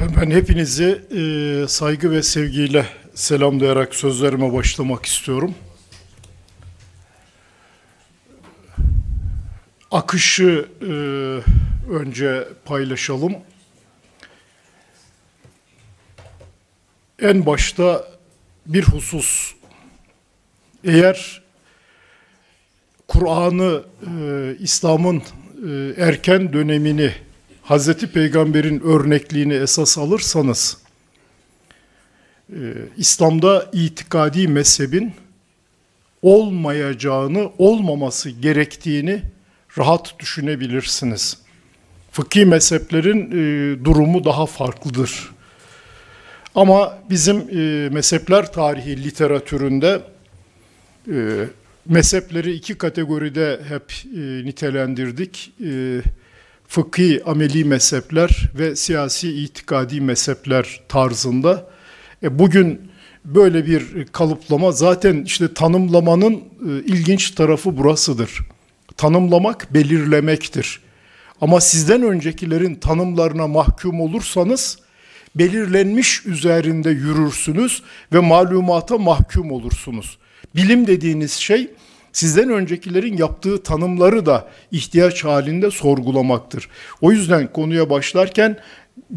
Ben hepinizi e, saygı ve sevgiyle selamlayarak sözlerime başlamak istiyorum. Akışı e, önce paylaşalım. En başta bir husus. Eğer Kur'an'ı, e, İslam'ın e, erken dönemini Hazreti Peygamber'in örnekliğini esas alırsanız, e, İslam'da itikadi mezhebin olmayacağını, olmaması gerektiğini rahat düşünebilirsiniz. Fıkhi mezheplerin e, durumu daha farklıdır. Ama bizim e, mezhepler tarihi literatüründe e, mezhepleri iki kategoride hep e, nitelendirdik. E, fıkhi ameli mezhepler ve siyasi itikadi mezhepler tarzında. E, bugün böyle bir kalıplama zaten işte tanımlamanın e, ilginç tarafı burasıdır. Tanımlamak belirlemektir. Ama sizden öncekilerin tanımlarına mahkum olursanız belirlenmiş üzerinde yürürsünüz ve malumata mahkum olursunuz. Bilim dediğiniz şey sizden öncekilerin yaptığı tanımları da ihtiyaç halinde sorgulamaktır. O yüzden konuya başlarken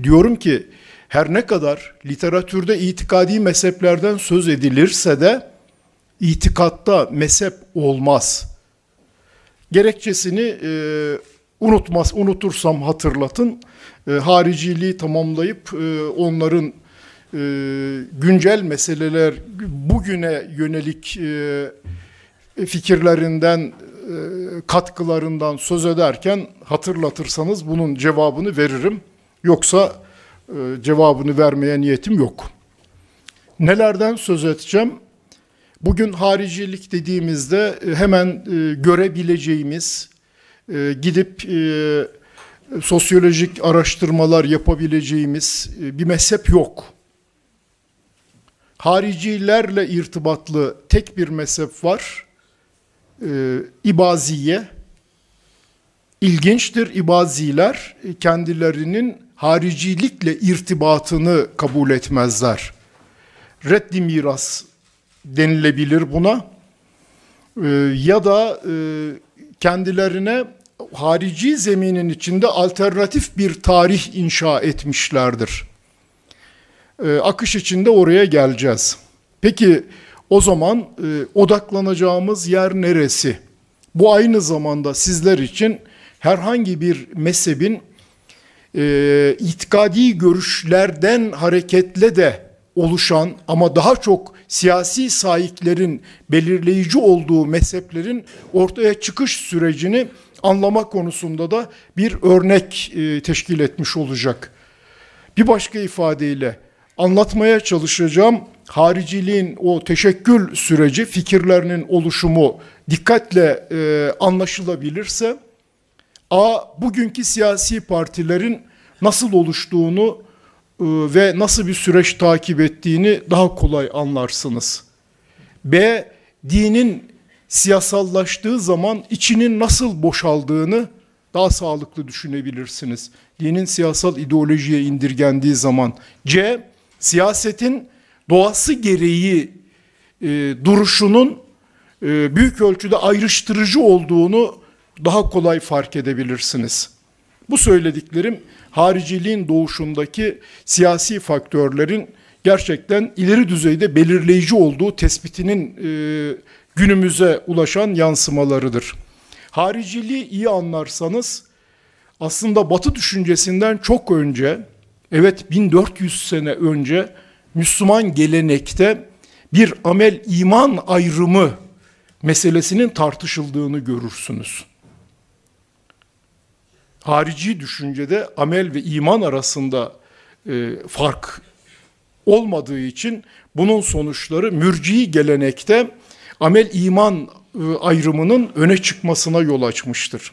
diyorum ki her ne kadar literatürde itikadi mezheplerden söz edilirse de itikatta mezhep olmaz. Gerekçesini e, unutmaz, unutursam hatırlatın. E, hariciliği tamamlayıp e, onların e, güncel meseleler bugüne yönelik e, fikirlerinden, e, katkılarından söz ederken hatırlatırsanız bunun cevabını veririm. Yoksa e, cevabını vermeye niyetim yok. Nelerden söz edeceğim? Bugün haricilik dediğimizde e, hemen görebileceğimiz, gidip sosyolojik araştırmalar yapabileceğimiz bir mezhep yok. Haricilerle irtibatlı tek bir mezhep var e, İbaziye ilginçtir. İbaziler kendilerinin haricilikle irtibatını kabul etmezler. Reddi miras denilebilir buna. E, ya da e, kendilerine harici zeminin içinde alternatif bir tarih inşa etmişlerdir. E, akış içinde oraya geleceğiz. Peki o zaman e, odaklanacağımız yer neresi? Bu aynı zamanda sizler için herhangi bir mezhebin e, itikadi görüşlerden hareketle de oluşan ama daha çok siyasi sahiplerin belirleyici olduğu mezheplerin ortaya çıkış sürecini anlama konusunda da bir örnek e, teşkil etmiş olacak. Bir başka ifadeyle anlatmaya çalışacağım hariciliğin o teşekkül süreci fikirlerinin oluşumu dikkatle e, anlaşılabilirse A bugünkü siyasi partilerin nasıl oluştuğunu e, ve nasıl bir süreç takip ettiğini daha kolay anlarsınız. B dinin siyasallaştığı zaman içinin nasıl boşaldığını daha sağlıklı düşünebilirsiniz. Dinin siyasal ideolojiye indirgendiği zaman. C siyasetin doğası gereği e, duruşunun e, büyük ölçüde ayrıştırıcı olduğunu daha kolay fark edebilirsiniz. Bu söylediklerim hariciliğin doğuşundaki siyasi faktörlerin gerçekten ileri düzeyde belirleyici olduğu tespitinin e, günümüze ulaşan yansımalarıdır. Hariciliği iyi anlarsanız aslında Batı düşüncesinden çok önce, evet 1400 sene önce Müslüman gelenekte bir amel iman ayrımı meselesinin tartışıldığını görürsünüz. Harici düşüncede amel ve iman arasında e, fark olmadığı için bunun sonuçları mürci gelenekte amel iman e, ayrımının öne çıkmasına yol açmıştır.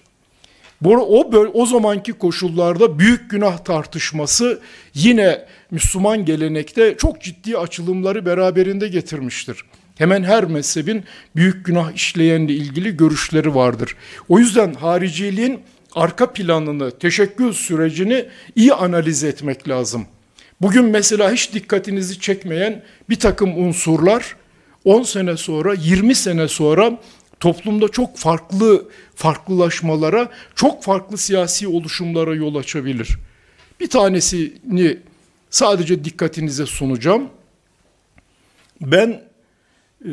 Bu o böyle o zamanki koşullarda büyük günah tartışması yine Müslüman gelenekte çok ciddi açılımları beraberinde getirmiştir. Hemen her mezhebin büyük günah işleyenle ilgili görüşleri vardır. O yüzden hariciliğin arka planını, teşekkül sürecini iyi analiz etmek lazım. Bugün mesela hiç dikkatinizi çekmeyen bir takım unsurlar 10 sene sonra, 20 sene sonra toplumda çok farklı farklılaşmalara, çok farklı siyasi oluşumlara yol açabilir. Bir tanesini sadece dikkatinize sunacağım. Ben e,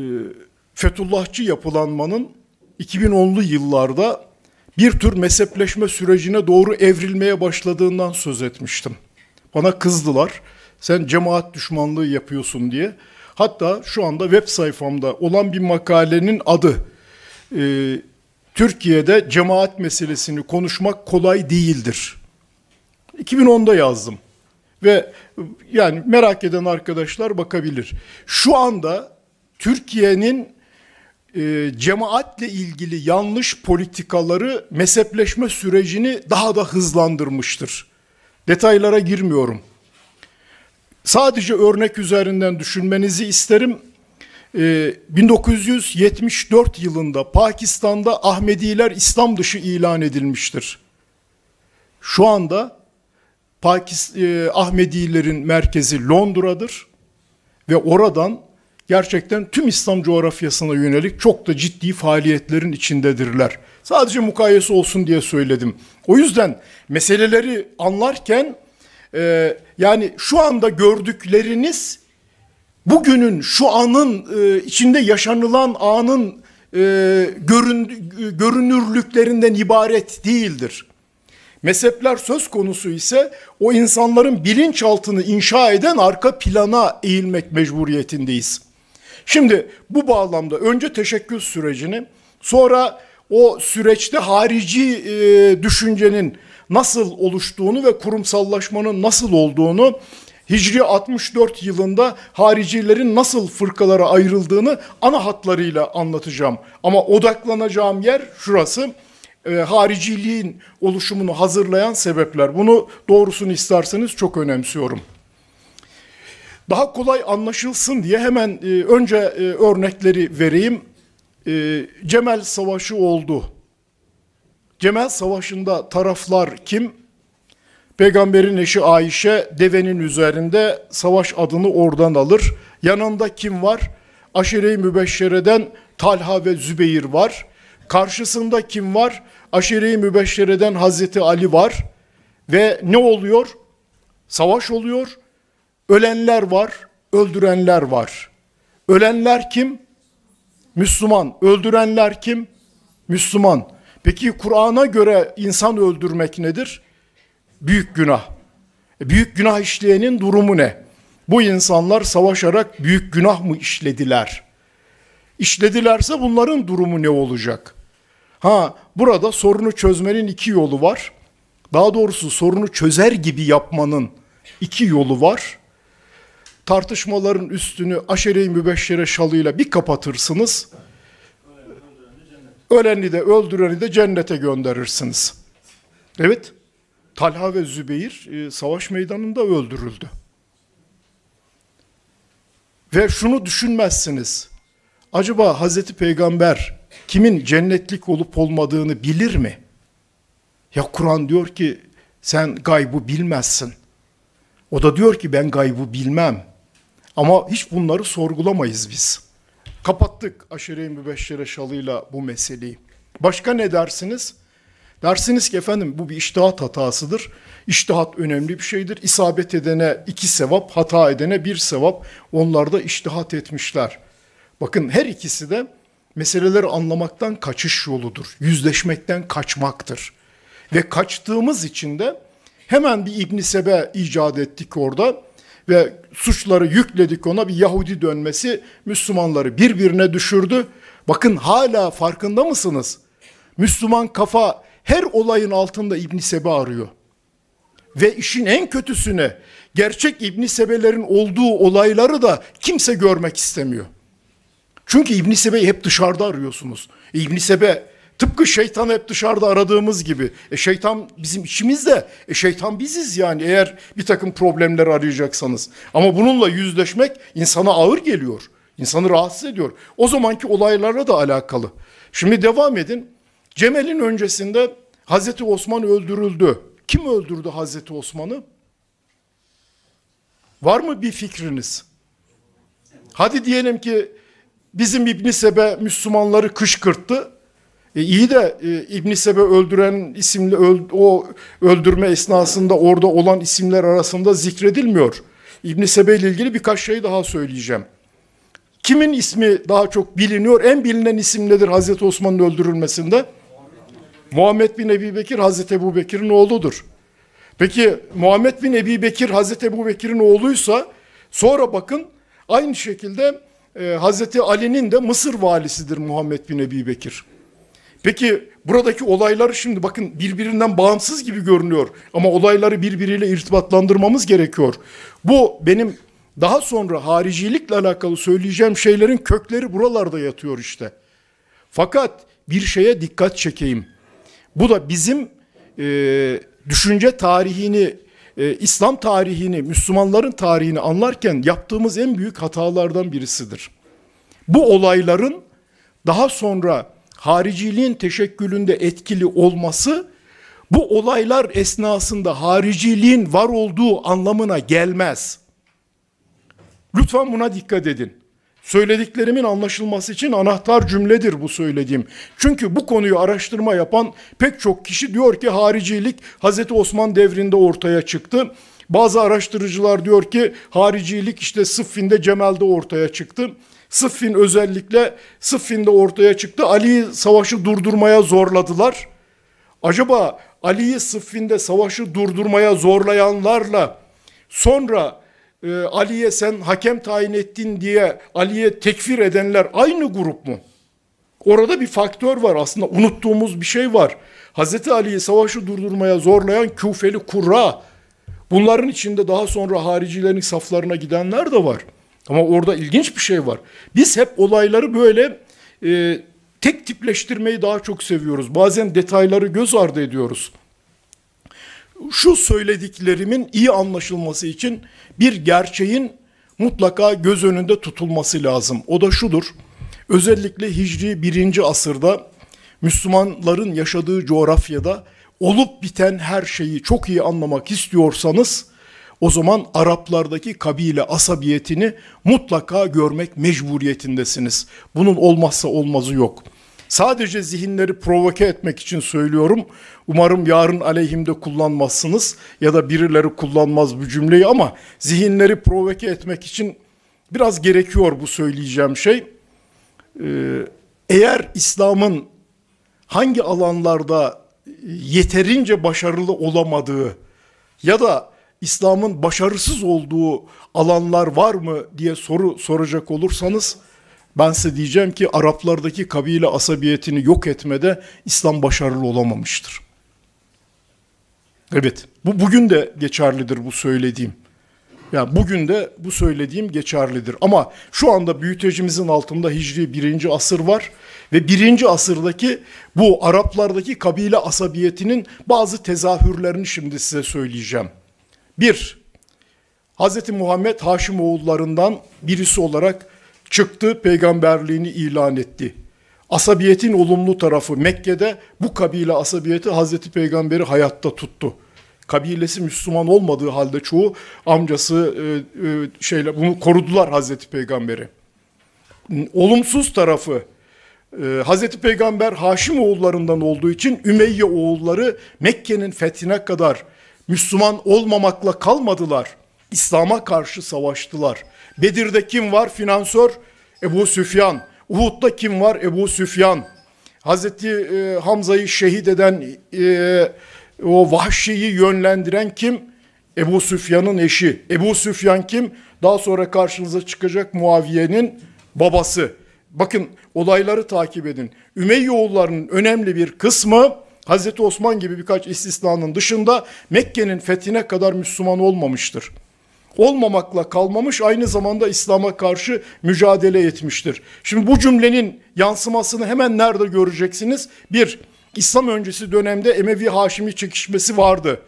Fethullahçı yapılanmanın 2010'lu yıllarda bir tür mezhepleşme sürecine doğru evrilmeye başladığından söz etmiştim. Bana kızdılar. Sen cemaat düşmanlığı yapıyorsun diye. Hatta şu anda web sayfamda olan bir makalenin adı e, Türkiye'de cemaat meselesini konuşmak kolay değildir. 2010'da yazdım ve yani merak eden arkadaşlar bakabilir. Şu anda Türkiye'nin e, cemaatle ilgili yanlış politikaları mezhepleşme sürecini daha da hızlandırmıştır. Detaylara girmiyorum. Sadece örnek üzerinden düşünmenizi isterim. 1974 ee, yılında Pakistan'da Ahmediler İslam dışı ilan edilmiştir. Şu anda Pakist e, Ahmedilerin merkezi Londra'dır ve oradan gerçekten tüm İslam coğrafyasına yönelik çok da ciddi faaliyetlerin içindedirler. Sadece mukayese olsun diye söyledim. O yüzden meseleleri anlarken e, yani şu anda gördükleriniz bugünün, şu anın, e, içinde yaşanılan anın e, görün, görünürlüklerinden ibaret değildir. Mezhepler söz konusu ise o insanların bilinçaltını inşa eden arka plana eğilmek mecburiyetindeyiz. Şimdi bu bağlamda önce teşekkür sürecini sonra o süreçte harici e, düşüncenin nasıl oluştuğunu ve kurumsallaşmanın nasıl olduğunu Hicri 64 yılında haricilerin nasıl fırkalara ayrıldığını ana hatlarıyla anlatacağım. Ama odaklanacağım yer şurası. E, hariciliğin oluşumunu hazırlayan sebepler. Bunu doğrusunu isterseniz çok önemsiyorum. Daha kolay anlaşılsın diye hemen e, önce e, örnekleri vereyim. E, Cemel Savaşı oldu. Cemel Savaşı'nda taraflar kim? Peygamberin eşi Ayşe devenin üzerinde savaş adını oradan alır. Yanında kim var? Aşire-i Mübeşşere'den Talha ve Zübeyir var. Karşısında kim var? Aşire-i Mübeşşere'den Hazreti Ali var. Ve ne oluyor? Savaş oluyor. Ölenler var, öldürenler var. Ölenler kim? Müslüman. Öldürenler kim? Müslüman. Peki Kur'an'a göre insan öldürmek nedir? büyük günah. E büyük günah işleyenin durumu ne? Bu insanlar savaşarak büyük günah mı işlediler? İşledilerse bunların durumu ne olacak? Ha burada sorunu çözmenin iki yolu var. Daha doğrusu sorunu çözer gibi yapmanın iki yolu var. Tartışmaların üstünü aşere-i mübeşşere şalıyla bir kapatırsınız. Öleni de öldüreni de cennete gönderirsiniz. Evet. Talha ve Zübeyir e, savaş meydanında öldürüldü. Ve şunu düşünmezsiniz. Acaba Hazreti Peygamber kimin cennetlik olup olmadığını bilir mi? Ya Kur'an diyor ki sen gaybı bilmezsin. O da diyor ki ben gaybı bilmem. Ama hiç bunları sorgulamayız biz. Kapattık aşire-i mübeşşere şalıyla bu meseleyi. Başka ne dersiniz? Dersiniz ki efendim bu bir iştihat hatasıdır. İştihat önemli bir şeydir. İsabet edene iki sevap, hata edene bir sevap. Onlar da iştihat etmişler. Bakın her ikisi de meseleleri anlamaktan kaçış yoludur. Yüzleşmekten kaçmaktır. Ve kaçtığımız için de hemen bir İbn Sebe icat ettik orada ve suçları yükledik ona bir Yahudi dönmesi Müslümanları birbirine düşürdü. Bakın hala farkında mısınız? Müslüman kafa her olayın altında İbn Sebe arıyor. Ve işin en kötüsüne gerçek İbn Sebelerin olduğu olayları da kimse görmek istemiyor. Çünkü İbn Sebe'yi hep dışarıda arıyorsunuz. İbn Sebe tıpkı şeytanı hep dışarıda aradığımız gibi. E şeytan bizim içimizde. E şeytan biziz yani eğer bir takım problemler arayacaksanız. Ama bununla yüzleşmek insana ağır geliyor. İnsanı rahatsız ediyor. O zamanki olaylarla da alakalı. Şimdi devam edin. Cemel'in öncesinde Hazreti Osman öldürüldü. Kim öldürdü Hazreti Osman'ı? Var mı bir fikriniz? Hadi diyelim ki bizim İbn Sebe Müslümanları kışkırttı. E iyi de e, İbn Sebe öldüren isimli öld, o öldürme esnasında orada olan isimler arasında zikredilmiyor. İbn Sebe ile ilgili birkaç şey daha söyleyeceğim. Kimin ismi daha çok biliniyor? En bilinen isim nedir Hazreti Osman'ın öldürülmesinde? Muhammed bin Ebi Bekir Hazreti Ebu Bekir'in oğludur. Peki Muhammed bin Ebi Bekir Hazreti Ebu Bekir'in oğluysa sonra bakın aynı şekilde e, Hazreti Ali'nin de Mısır valisidir Muhammed bin Ebi Bekir. Peki buradaki olayları şimdi bakın birbirinden bağımsız gibi görünüyor ama olayları birbiriyle irtibatlandırmamız gerekiyor. Bu benim daha sonra haricilikle alakalı söyleyeceğim şeylerin kökleri buralarda yatıyor işte. Fakat bir şeye dikkat çekeyim. Bu da bizim e, düşünce tarihini, e, İslam tarihini, Müslümanların tarihini anlarken yaptığımız en büyük hatalardan birisidir. Bu olayların daha sonra hariciliğin teşekkülünde etkili olması bu olaylar esnasında hariciliğin var olduğu anlamına gelmez. Lütfen buna dikkat edin. Söylediklerimin anlaşılması için anahtar cümledir bu söylediğim. Çünkü bu konuyu araştırma yapan pek çok kişi diyor ki haricilik Hazreti Osman devrinde ortaya çıktı. Bazı araştırıcılar diyor ki haricilik işte Sıffin'de Cemal'de ortaya çıktı. Sıffin özellikle Sıffin'de ortaya çıktı. Ali'yi savaşı durdurmaya zorladılar. Acaba Ali'yi Sıffin'de savaşı durdurmaya zorlayanlarla sonra e, Ali'ye sen hakem tayin ettin diye Ali'ye tekfir edenler aynı grup mu? Orada bir faktör var aslında unuttuğumuz bir şey var. Hazreti Ali'yi savaşı durdurmaya zorlayan Küfeli kura. Bunların içinde daha sonra haricilerin saflarına gidenler de var. Ama orada ilginç bir şey var. Biz hep olayları böyle e, tek tipleştirmeyi daha çok seviyoruz. Bazen detayları göz ardı ediyoruz şu söylediklerimin iyi anlaşılması için bir gerçeğin mutlaka göz önünde tutulması lazım. O da şudur. Özellikle Hicri 1. asırda Müslümanların yaşadığı coğrafyada olup biten her şeyi çok iyi anlamak istiyorsanız o zaman Araplardaki kabile asabiyetini mutlaka görmek mecburiyetindesiniz. Bunun olmazsa olmazı yok. Sadece zihinleri provoke etmek için söylüyorum. Umarım yarın aleyhimde kullanmazsınız ya da birileri kullanmaz bu cümleyi ama zihinleri provoke etmek için biraz gerekiyor bu söyleyeceğim şey. Ee, eğer İslam'ın hangi alanlarda yeterince başarılı olamadığı ya da İslam'ın başarısız olduğu alanlar var mı diye soru soracak olursanız ben size diyeceğim ki Araplardaki kabile asabiyetini yok etmede İslam başarılı olamamıştır. Evet. Bu bugün de geçerlidir bu söylediğim. Ya yani bugün de bu söylediğim geçerlidir. Ama şu anda büyütecimizin altında Hicri 1. asır var ve 1. asırdaki bu Araplardaki kabile asabiyetinin bazı tezahürlerini şimdi size söyleyeceğim. 1. Hz. Muhammed Haşim oğullarından birisi olarak çıktı, peygamberliğini ilan etti. Asabiyetin olumlu tarafı Mekke'de bu kabile asabiyeti Hazreti Peygamber'i hayatta tuttu. Kabilesi Müslüman olmadığı halde çoğu amcası e, e şeyle bunu korudular Hazreti Peygamber'i. Olumsuz tarafı e, Hazreti Peygamber Haşim oğullarından olduğu için Ümeyye oğulları Mekke'nin fethine kadar Müslüman olmamakla kalmadılar. İslam'a karşı savaştılar. Bedir'de kim var? Finansör Ebu Süfyan. Uhud'da kim var? Ebu Süfyan. Hazreti e, Hamza'yı şehit eden e, o vahşiyi yönlendiren kim? Ebu Süfyan'ın eşi. Ebu Süfyan kim? Daha sonra karşınıza çıkacak Muaviye'nin babası. Bakın olayları takip edin. Ümeyyoğullarının önemli bir kısmı Hazreti Osman gibi birkaç istisnanın dışında Mekke'nin fethine kadar Müslüman olmamıştır olmamakla kalmamış aynı zamanda İslam'a karşı mücadele etmiştir. Şimdi bu cümlenin yansımasını hemen nerede göreceksiniz? Bir, İslam öncesi dönemde Emevi Haşimi çekişmesi vardı.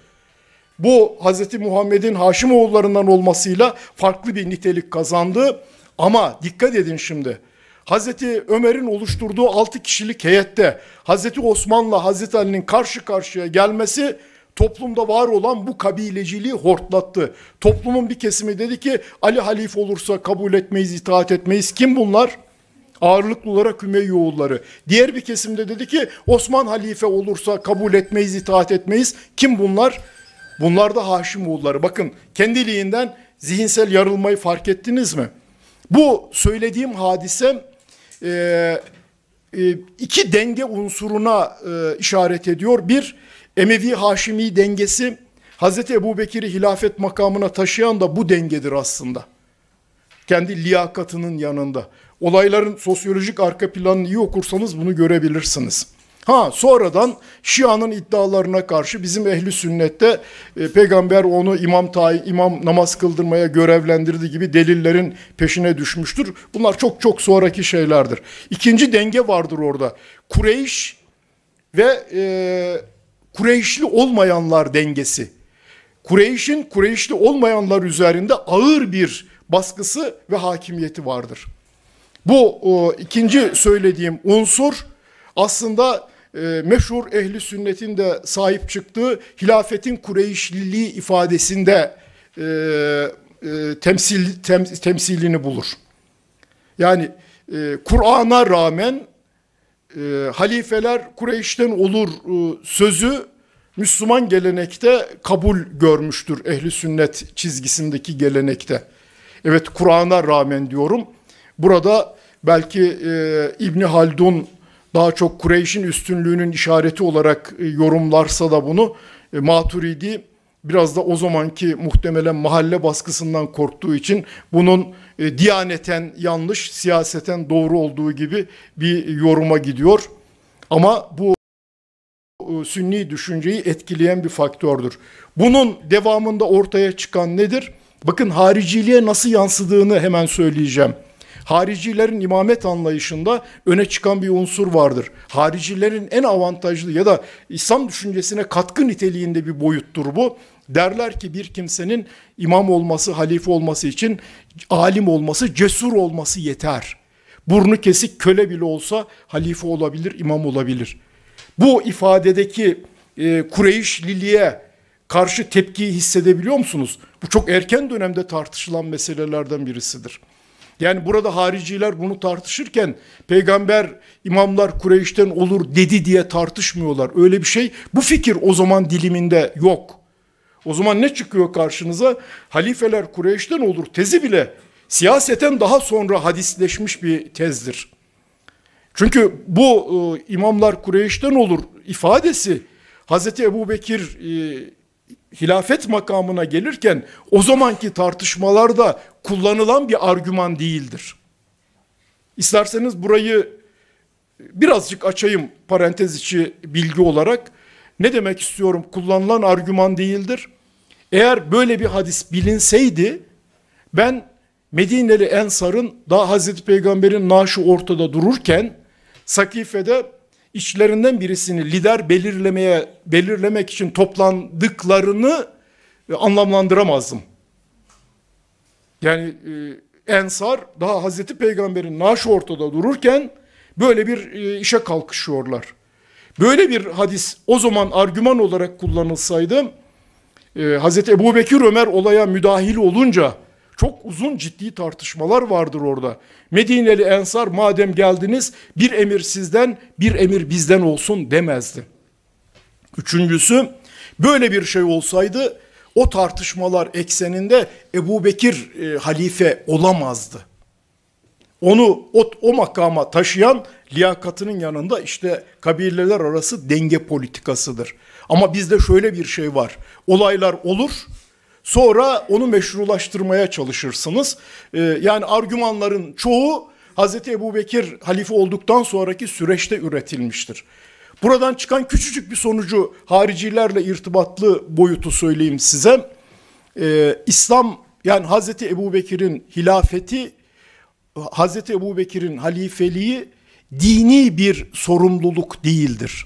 Bu Hz. Muhammed'in Haşim oğullarından olmasıyla farklı bir nitelik kazandı. Ama dikkat edin şimdi. Hazreti Ömer'in oluşturduğu 6 kişilik heyette Hazreti Osman'la Hazreti Ali'nin karşı karşıya gelmesi toplumda var olan bu kabileciliği hortlattı. Toplumun bir kesimi dedi ki Ali halife olursa kabul etmeyiz, itaat etmeyiz. Kim bunlar? Ağırlıklı olarak Ümeyye oğulları. Diğer bir kesimde dedi ki Osman halife olursa kabul etmeyiz, itaat etmeyiz. Kim bunlar? Bunlar da Haşimoğulları. Bakın kendiliğinden zihinsel yarılmayı fark ettiniz mi? Bu söylediğim hadise e, e, iki denge unsuruna e, işaret ediyor. Bir, Emevi Haşimi dengesi Hz. Ebu Bekir'i hilafet makamına taşıyan da bu dengedir aslında. Kendi liyakatının yanında. Olayların sosyolojik arka planını iyi okursanız bunu görebilirsiniz. Ha sonradan Şia'nın iddialarına karşı bizim ehli sünnette e, peygamber onu imam tayin imam namaz kıldırmaya görevlendirdi gibi delillerin peşine düşmüştür. Bunlar çok çok sonraki şeylerdir. İkinci denge vardır orada. Kureyş ve e, Kureyşli olmayanlar dengesi. Kureyş'in Kureyşli olmayanlar üzerinde ağır bir baskısı ve hakimiyeti vardır. Bu o, ikinci söylediğim unsur aslında e, meşhur ehli sünnetin de sahip çıktığı hilafetin Kureyşliliği ifadesinde e, e, temsil tem, temsilini bulur. Yani e, Kur'an'a rağmen e, halifeler Kureyş'ten olur e, sözü Müslüman gelenekte kabul görmüştür ehli sünnet çizgisindeki gelenekte. Evet Kur'an'a rağmen diyorum. Burada belki e, İbni Haldun daha çok Kureyş'in üstünlüğünün işareti olarak e, yorumlarsa da bunu e, Maturidi biraz da o zamanki muhtemelen mahalle baskısından korktuğu için bunun e, diyaneten yanlış, siyaseten doğru olduğu gibi bir yoruma gidiyor. Ama bu e, sünni düşünceyi etkileyen bir faktördür. Bunun devamında ortaya çıkan nedir? Bakın hariciliğe nasıl yansıdığını hemen söyleyeceğim. Haricilerin imamet anlayışında öne çıkan bir unsur vardır. Haricilerin en avantajlı ya da İslam düşüncesine katkı niteliğinde bir boyuttur bu. Derler ki bir kimsenin imam olması, halife olması için alim olması, cesur olması yeter. Burnu kesik köle bile olsa halife olabilir, imam olabilir. Bu ifadedeki e, Kureyş karşı tepkiyi hissedebiliyor musunuz? Bu çok erken dönemde tartışılan meselelerden birisidir. Yani burada hariciler bunu tartışırken peygamber imamlar Kureyş'ten olur dedi diye tartışmıyorlar. Öyle bir şey bu fikir o zaman diliminde yok. O zaman ne çıkıyor karşınıza? Halifeler Kureyş'ten olur tezi bile siyaseten daha sonra hadisleşmiş bir tezdir. Çünkü bu e, imamlar Kureyş'ten olur ifadesi Hazreti Ebubekir e, hilafet makamına gelirken o zamanki tartışmalarda kullanılan bir argüman değildir. İsterseniz burayı e, birazcık açayım parantez içi bilgi olarak. Ne demek istiyorum? Kullanılan argüman değildir. Eğer böyle bir hadis bilinseydi ben Medineli Ensar'ın daha Hazreti Peygamber'in naaşı ortada dururken Sakife'de içlerinden birisini lider belirlemeye belirlemek için toplandıklarını e, anlamlandıramazdım. Yani e, Ensar daha Hazreti Peygamber'in naaşı ortada dururken böyle bir e, işe kalkışıyorlar. Böyle bir hadis o zaman argüman olarak kullanılsaydı e, Hazreti Ebu Bekir Ömer olaya müdahil olunca çok uzun ciddi tartışmalar vardır orada. Medineli Ensar madem geldiniz bir emir sizden bir emir bizden olsun demezdi. Üçüncüsü böyle bir şey olsaydı o tartışmalar ekseninde Ebu Bekir e, halife olamazdı. Onu o, o makama taşıyan liyakatının yanında işte kabileler arası denge politikasıdır. Ama bizde şöyle bir şey var. Olaylar olur. Sonra onu meşrulaştırmaya çalışırsınız. Ee, yani argümanların çoğu Hz. Ebu Bekir halife olduktan sonraki süreçte üretilmiştir. Buradan çıkan küçücük bir sonucu haricilerle irtibatlı boyutu söyleyeyim size. Ee, İslam yani Hz. Ebu Bekir'in hilafeti, Hz. Ebu Bekir'in halifeliği dini bir sorumluluk değildir.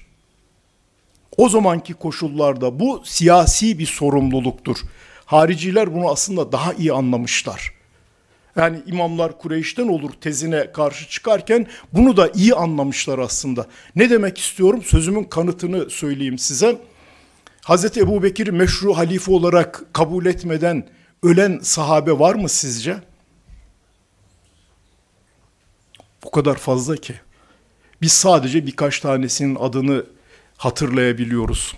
O zamanki koşullarda bu siyasi bir sorumluluktur. Hariciler bunu aslında daha iyi anlamışlar. Yani imamlar Kureyş'ten olur tezine karşı çıkarken bunu da iyi anlamışlar aslında. Ne demek istiyorum? Sözümün kanıtını söyleyeyim size. Hazreti Ebu Bekir'i meşru halife olarak kabul etmeden ölen sahabe var mı sizce? Bu kadar fazla ki. Biz sadece birkaç tanesinin adını hatırlayabiliyoruz.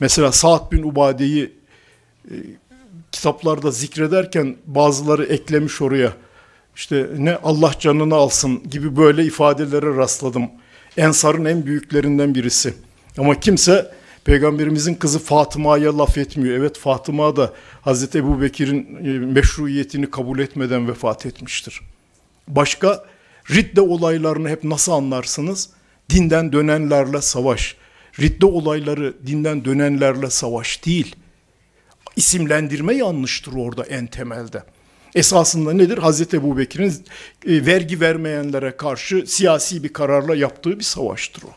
Mesela Sa'd bin Ubade'yi e, kitaplarda zikrederken bazıları eklemiş oraya işte ne Allah canını alsın gibi böyle ifadelere rastladım. Ensar'ın en büyüklerinden birisi. Ama kimse Peygamberimizin kızı Fatıma'ya laf etmiyor. Evet Fatıma da Hazreti Ebu Bekir'in e, meşruiyetini kabul etmeden vefat etmiştir. Başka ridde olaylarını hep nasıl anlarsınız? Dinden dönenlerle savaş. Ridde olayları dinden dönenlerle savaş değil. İsimlendirme yanlıştır orada en temelde. Esasında nedir? Hazreti Ebu Bekir'in e, vergi vermeyenlere karşı siyasi bir kararla yaptığı bir savaştır o.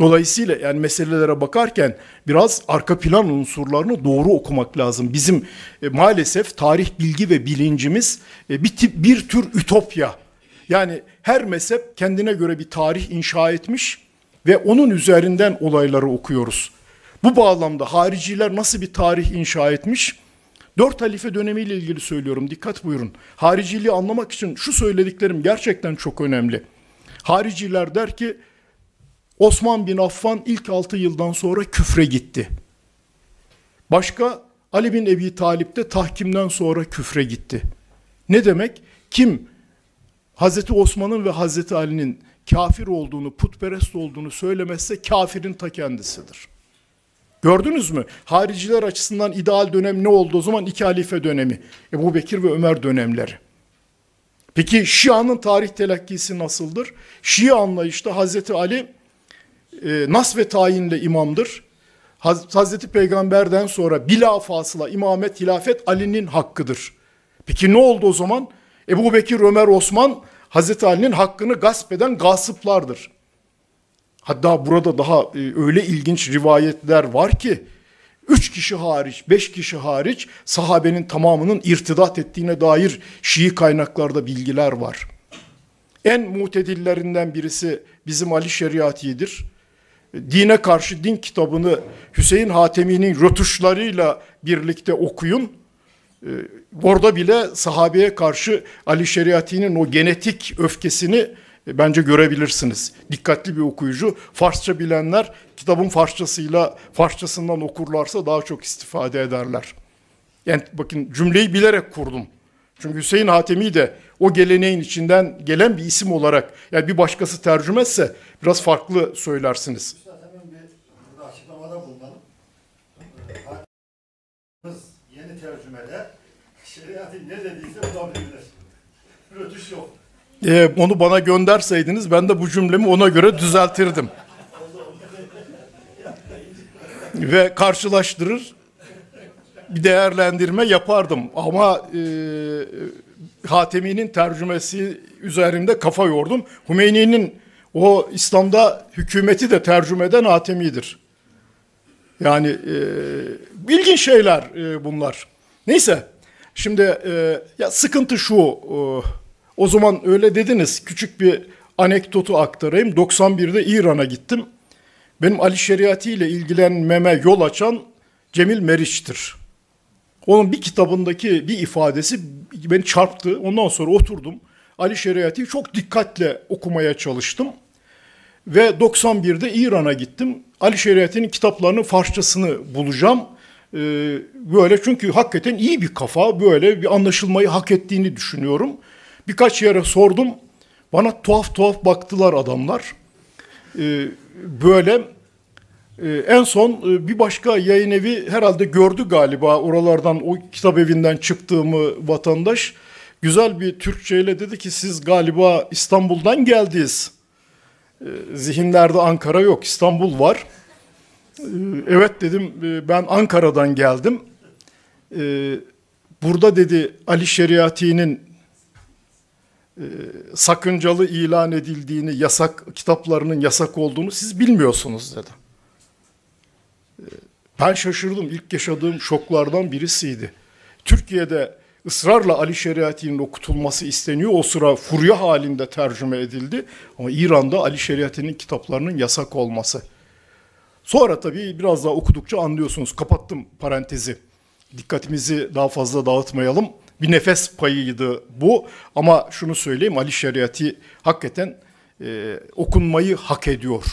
Dolayısıyla yani meselelere bakarken biraz arka plan unsurlarını doğru okumak lazım. Bizim e, maalesef tarih bilgi ve bilincimiz e, bir, tip, bir tür ütopya. Yani her mezhep kendine göre bir tarih inşa etmiş ve onun üzerinden olayları okuyoruz. Bu bağlamda hariciler nasıl bir tarih inşa etmiş? Dört halife dönemiyle ilgili söylüyorum. Dikkat buyurun. Hariciliği anlamak için şu söylediklerim gerçekten çok önemli. Hariciler der ki Osman bin Affan ilk altı yıldan sonra küfre gitti. Başka Ali bin Ebi Talip de tahkimden sonra küfre gitti. Ne demek? Kim Hazreti Osman'ın ve Hazreti Ali'nin kafir olduğunu, putperest olduğunu söylemezse kafirin ta kendisidir. Gördünüz mü? Hariciler açısından ideal dönem ne oldu o zaman? İki halife dönemi. Ebu Bekir ve Ömer dönemleri. Peki Şia'nın tarih telakkisi nasıldır? Şia anlayışta Hazreti Ali e, nas ve tayinle imamdır. Hazreti Peygamber'den sonra bila fasıla imamet hilafet Ali'nin hakkıdır. Peki ne oldu o zaman? Ebu Bekir, Ömer, Osman Hazreti Ali'nin hakkını gasp eden gasıplardır. Hatta burada daha e, öyle ilginç rivayetler var ki üç kişi hariç, beş kişi hariç sahabenin tamamının irtidat ettiğine dair Şii kaynaklarda bilgiler var. En mutedillerinden birisi bizim Ali Şeriati'dir. Dine karşı din kitabını Hüseyin Hatemi'nin rötuşlarıyla birlikte okuyun ee, orada bile sahabeye karşı Ali Şeriati'nin o genetik öfkesini e, bence görebilirsiniz. Dikkatli bir okuyucu, Farsça bilenler kitabın Farsçasıyla Farsçasından okurlarsa daha çok istifade ederler. Yani bakın cümleyi bilerek kurdum. Çünkü Hüseyin Hatemi de o geleneğin içinden gelen bir isim olarak yani bir başkası tercümezse biraz farklı söylersiniz. Ee, yeni tercümede şeriatı ne dediyse bulabilirler. Rötuş yok. Ee, onu bana gönderseydiniz ben de bu cümlemi ona göre düzeltirdim. Ve karşılaştırır bir değerlendirme yapardım. Ama e, Hatemi'nin tercümesi üzerinde kafa yordum. Hümeyni'nin o İslam'da hükümeti de tercümeden Hatemi'dir. Yani e, ilginç şeyler e, bunlar. Neyse. Şimdi e, ya sıkıntı şu. E, o zaman öyle dediniz. Küçük bir anekdotu aktarayım. 91'de İran'a gittim. Benim Ali Şeriati ile ilgilenmeme yol açan Cemil Meriç'tir. Onun bir kitabındaki bir ifadesi beni çarptı. Ondan sonra oturdum. Ali Şeriati'yi çok dikkatle okumaya çalıştım. Ve 91'de İran'a gittim. Ali Şeriati'nin kitaplarının Farsçasını bulacağım. E, böyle çünkü hakikaten iyi bir kafa böyle bir anlaşılmayı hak ettiğini düşünüyorum. Birkaç yere sordum. Bana tuhaf tuhaf baktılar adamlar. Ee, böyle e, en son e, bir başka yayın evi herhalde gördü galiba oralardan o kitap evinden çıktığımı vatandaş. Güzel bir Türkçeyle dedi ki siz galiba İstanbul'dan geldiniz. E, zihinlerde Ankara yok İstanbul var. Ee, evet dedim e, ben Ankara'dan geldim. Ee, burada dedi Ali Şeriati'nin e, sakıncalı ilan edildiğini, yasak kitaplarının yasak olduğunu siz bilmiyorsunuz dedi. Ee, ben şaşırdım. İlk yaşadığım şoklardan birisiydi. Türkiye'de ısrarla Ali Şeriati'nin okutulması isteniyor. O sıra furya halinde tercüme edildi. Ama İran'da Ali Şeriati'nin kitaplarının yasak olması Sonra tabii biraz daha okudukça anlıyorsunuz. Kapattım parantezi. Dikkatimizi daha fazla dağıtmayalım. Bir nefes payıydı bu. Ama şunu söyleyeyim Ali Şeriati hakikaten e, okunmayı hak ediyor.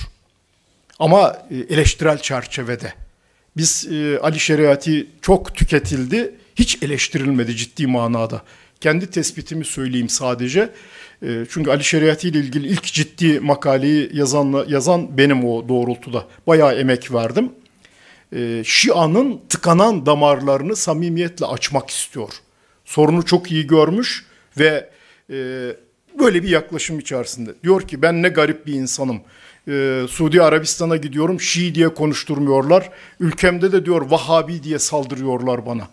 Ama e, eleştirel çerçevede. Biz e, Ali Şeriati çok tüketildi. Hiç eleştirilmedi ciddi manada. Kendi tespitimi söyleyeyim sadece. Ee, çünkü Ali Şeriatı ile ilgili ilk ciddi makaleyi yazanla, yazan benim o doğrultuda. Bayağı emek verdim. E, Şia'nın tıkanan damarlarını samimiyetle açmak istiyor. Sorunu çok iyi görmüş ve e, böyle bir yaklaşım içerisinde. Diyor ki ben ne garip bir insanım. Ee, Suudi Arabistan'a gidiyorum Şii diye konuşturmuyorlar. Ülkemde de diyor Vahabi diye saldırıyorlar bana.''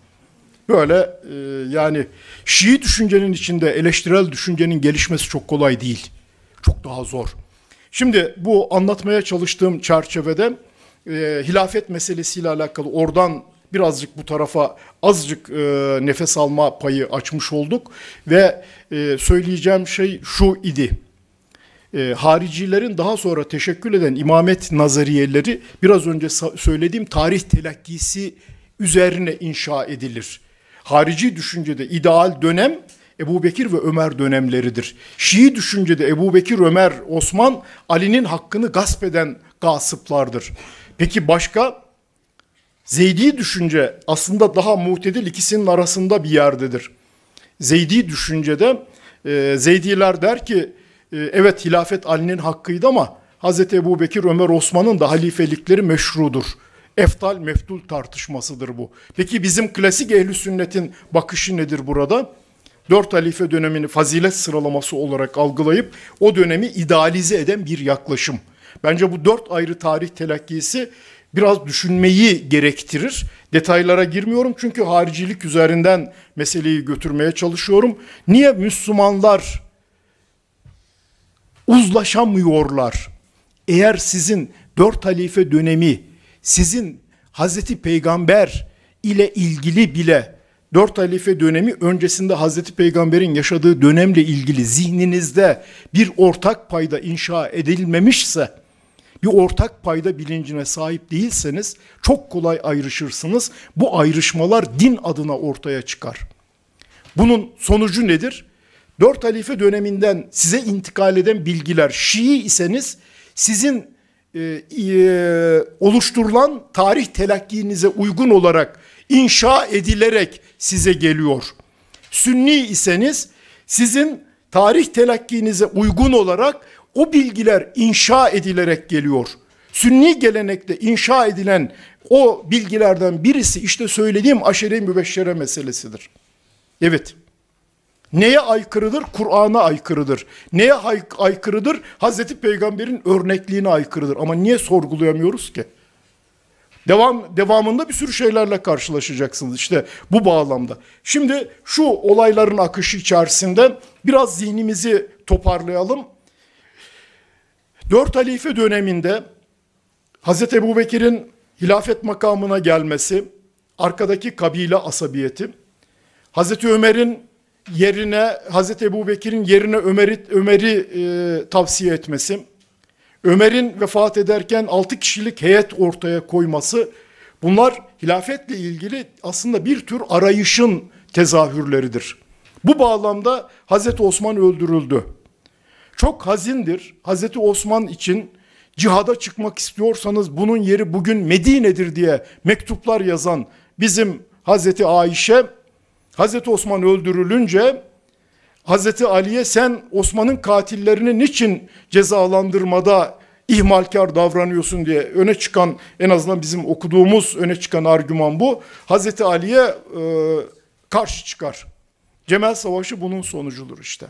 böyle e, yani Şii düşüncenin içinde eleştirel düşüncenin gelişmesi çok kolay değil. Çok daha zor. Şimdi bu anlatmaya çalıştığım çerçevede e, hilafet meselesiyle alakalı oradan birazcık bu tarafa azıcık e, nefes alma payı açmış olduk ve e, söyleyeceğim şey şu idi. E, haricilerin daha sonra teşekkül eden imamet nazariyeleri biraz önce söylediğim tarih telakkisi üzerine inşa edilir harici düşüncede ideal dönem Ebu Bekir ve Ömer dönemleridir. Şii düşüncede Ebu Bekir, Ömer, Osman, Ali'nin hakkını gasp eden gasıplardır. Peki başka? Zeydi düşünce aslında daha muhtedil ikisinin arasında bir yerdedir. Zeydi düşüncede e, Zeydiler der ki e, evet hilafet Ali'nin hakkıydı ama Hz. Ebu Bekir, Ömer, Osman'ın da halifelikleri meşrudur.'' eftal meftul tartışmasıdır bu. Peki bizim klasik ehli sünnetin bakışı nedir burada? Dört halife dönemini fazilet sıralaması olarak algılayıp o dönemi idealize eden bir yaklaşım. Bence bu dört ayrı tarih telakkisi biraz düşünmeyi gerektirir. Detaylara girmiyorum çünkü haricilik üzerinden meseleyi götürmeye çalışıyorum. Niye Müslümanlar uzlaşamıyorlar? Eğer sizin dört halife dönemi sizin Hazreti Peygamber ile ilgili bile dört halife dönemi öncesinde Hazreti Peygamber'in yaşadığı dönemle ilgili zihninizde bir ortak payda inşa edilmemişse, bir ortak payda bilincine sahip değilseniz çok kolay ayrışırsınız. Bu ayrışmalar din adına ortaya çıkar. Bunun sonucu nedir? Dört halife döneminden size intikal eden bilgiler Şii iseniz sizin e, e, oluşturulan tarih telakkinize uygun olarak inşa edilerek size geliyor. Sünni iseniz sizin tarih telakkinize uygun olarak o bilgiler inşa edilerek geliyor. Sünni gelenekte inşa edilen o bilgilerden birisi işte söylediğim aşere mübeşşere meselesidir. Evet. Neye aykırıdır? Kur'an'a aykırıdır. Neye ay aykırıdır? Hazreti Peygamber'in örnekliğine aykırıdır. Ama niye sorgulayamıyoruz ki? Devam devamında bir sürü şeylerle karşılaşacaksınız işte bu bağlamda. Şimdi şu olayların akışı içerisinde biraz zihnimizi toparlayalım. Dört halife döneminde Hazreti Ebubekir'in hilafet makamına gelmesi, arkadaki kabile asabiyeti, Hazreti Ömer'in yerine Hazreti Ebu Bekir'in yerine Ömer'i Ömer'i e, tavsiye etmesi, Ömer'in vefat ederken 6 kişilik heyet ortaya koyması bunlar hilafetle ilgili aslında bir tür arayışın tezahürleridir. Bu bağlamda Hazreti Osman öldürüldü. Çok hazindir. Hazreti Osman için cihada çıkmak istiyorsanız bunun yeri bugün Medine'dir diye mektuplar yazan bizim Hazreti Ayşe Hazreti Osman öldürülünce Hazreti Ali'ye sen Osman'ın katillerini niçin cezalandırmada ihmalkar davranıyorsun diye öne çıkan en azından bizim okuduğumuz öne çıkan argüman bu. Hazreti Ali'ye e, karşı çıkar. Cemal Savaşı bunun sonucudur işte.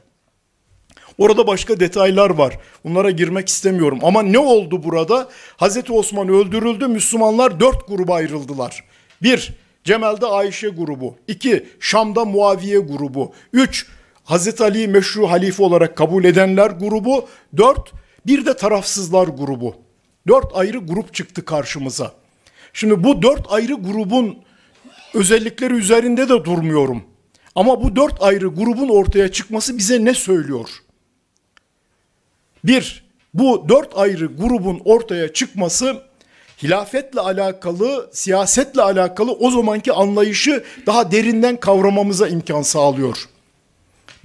Orada başka detaylar var. Bunlara girmek istemiyorum. Ama ne oldu burada? Hazreti Osman öldürüldü. Müslümanlar dört gruba ayrıldılar. Bir, Cemal'de Ayşe grubu. 2. Şam'da Muaviye grubu. 3. Hazreti Ali'yi meşru halife olarak kabul edenler grubu. 4. Bir de tarafsızlar grubu. 4 ayrı grup çıktı karşımıza. Şimdi bu 4 ayrı grubun özellikleri üzerinde de durmuyorum. Ama bu dört ayrı grubun ortaya çıkması bize ne söylüyor? Bir, bu dört ayrı grubun ortaya çıkması hilafetle alakalı, siyasetle alakalı o zamanki anlayışı daha derinden kavramamıza imkan sağlıyor.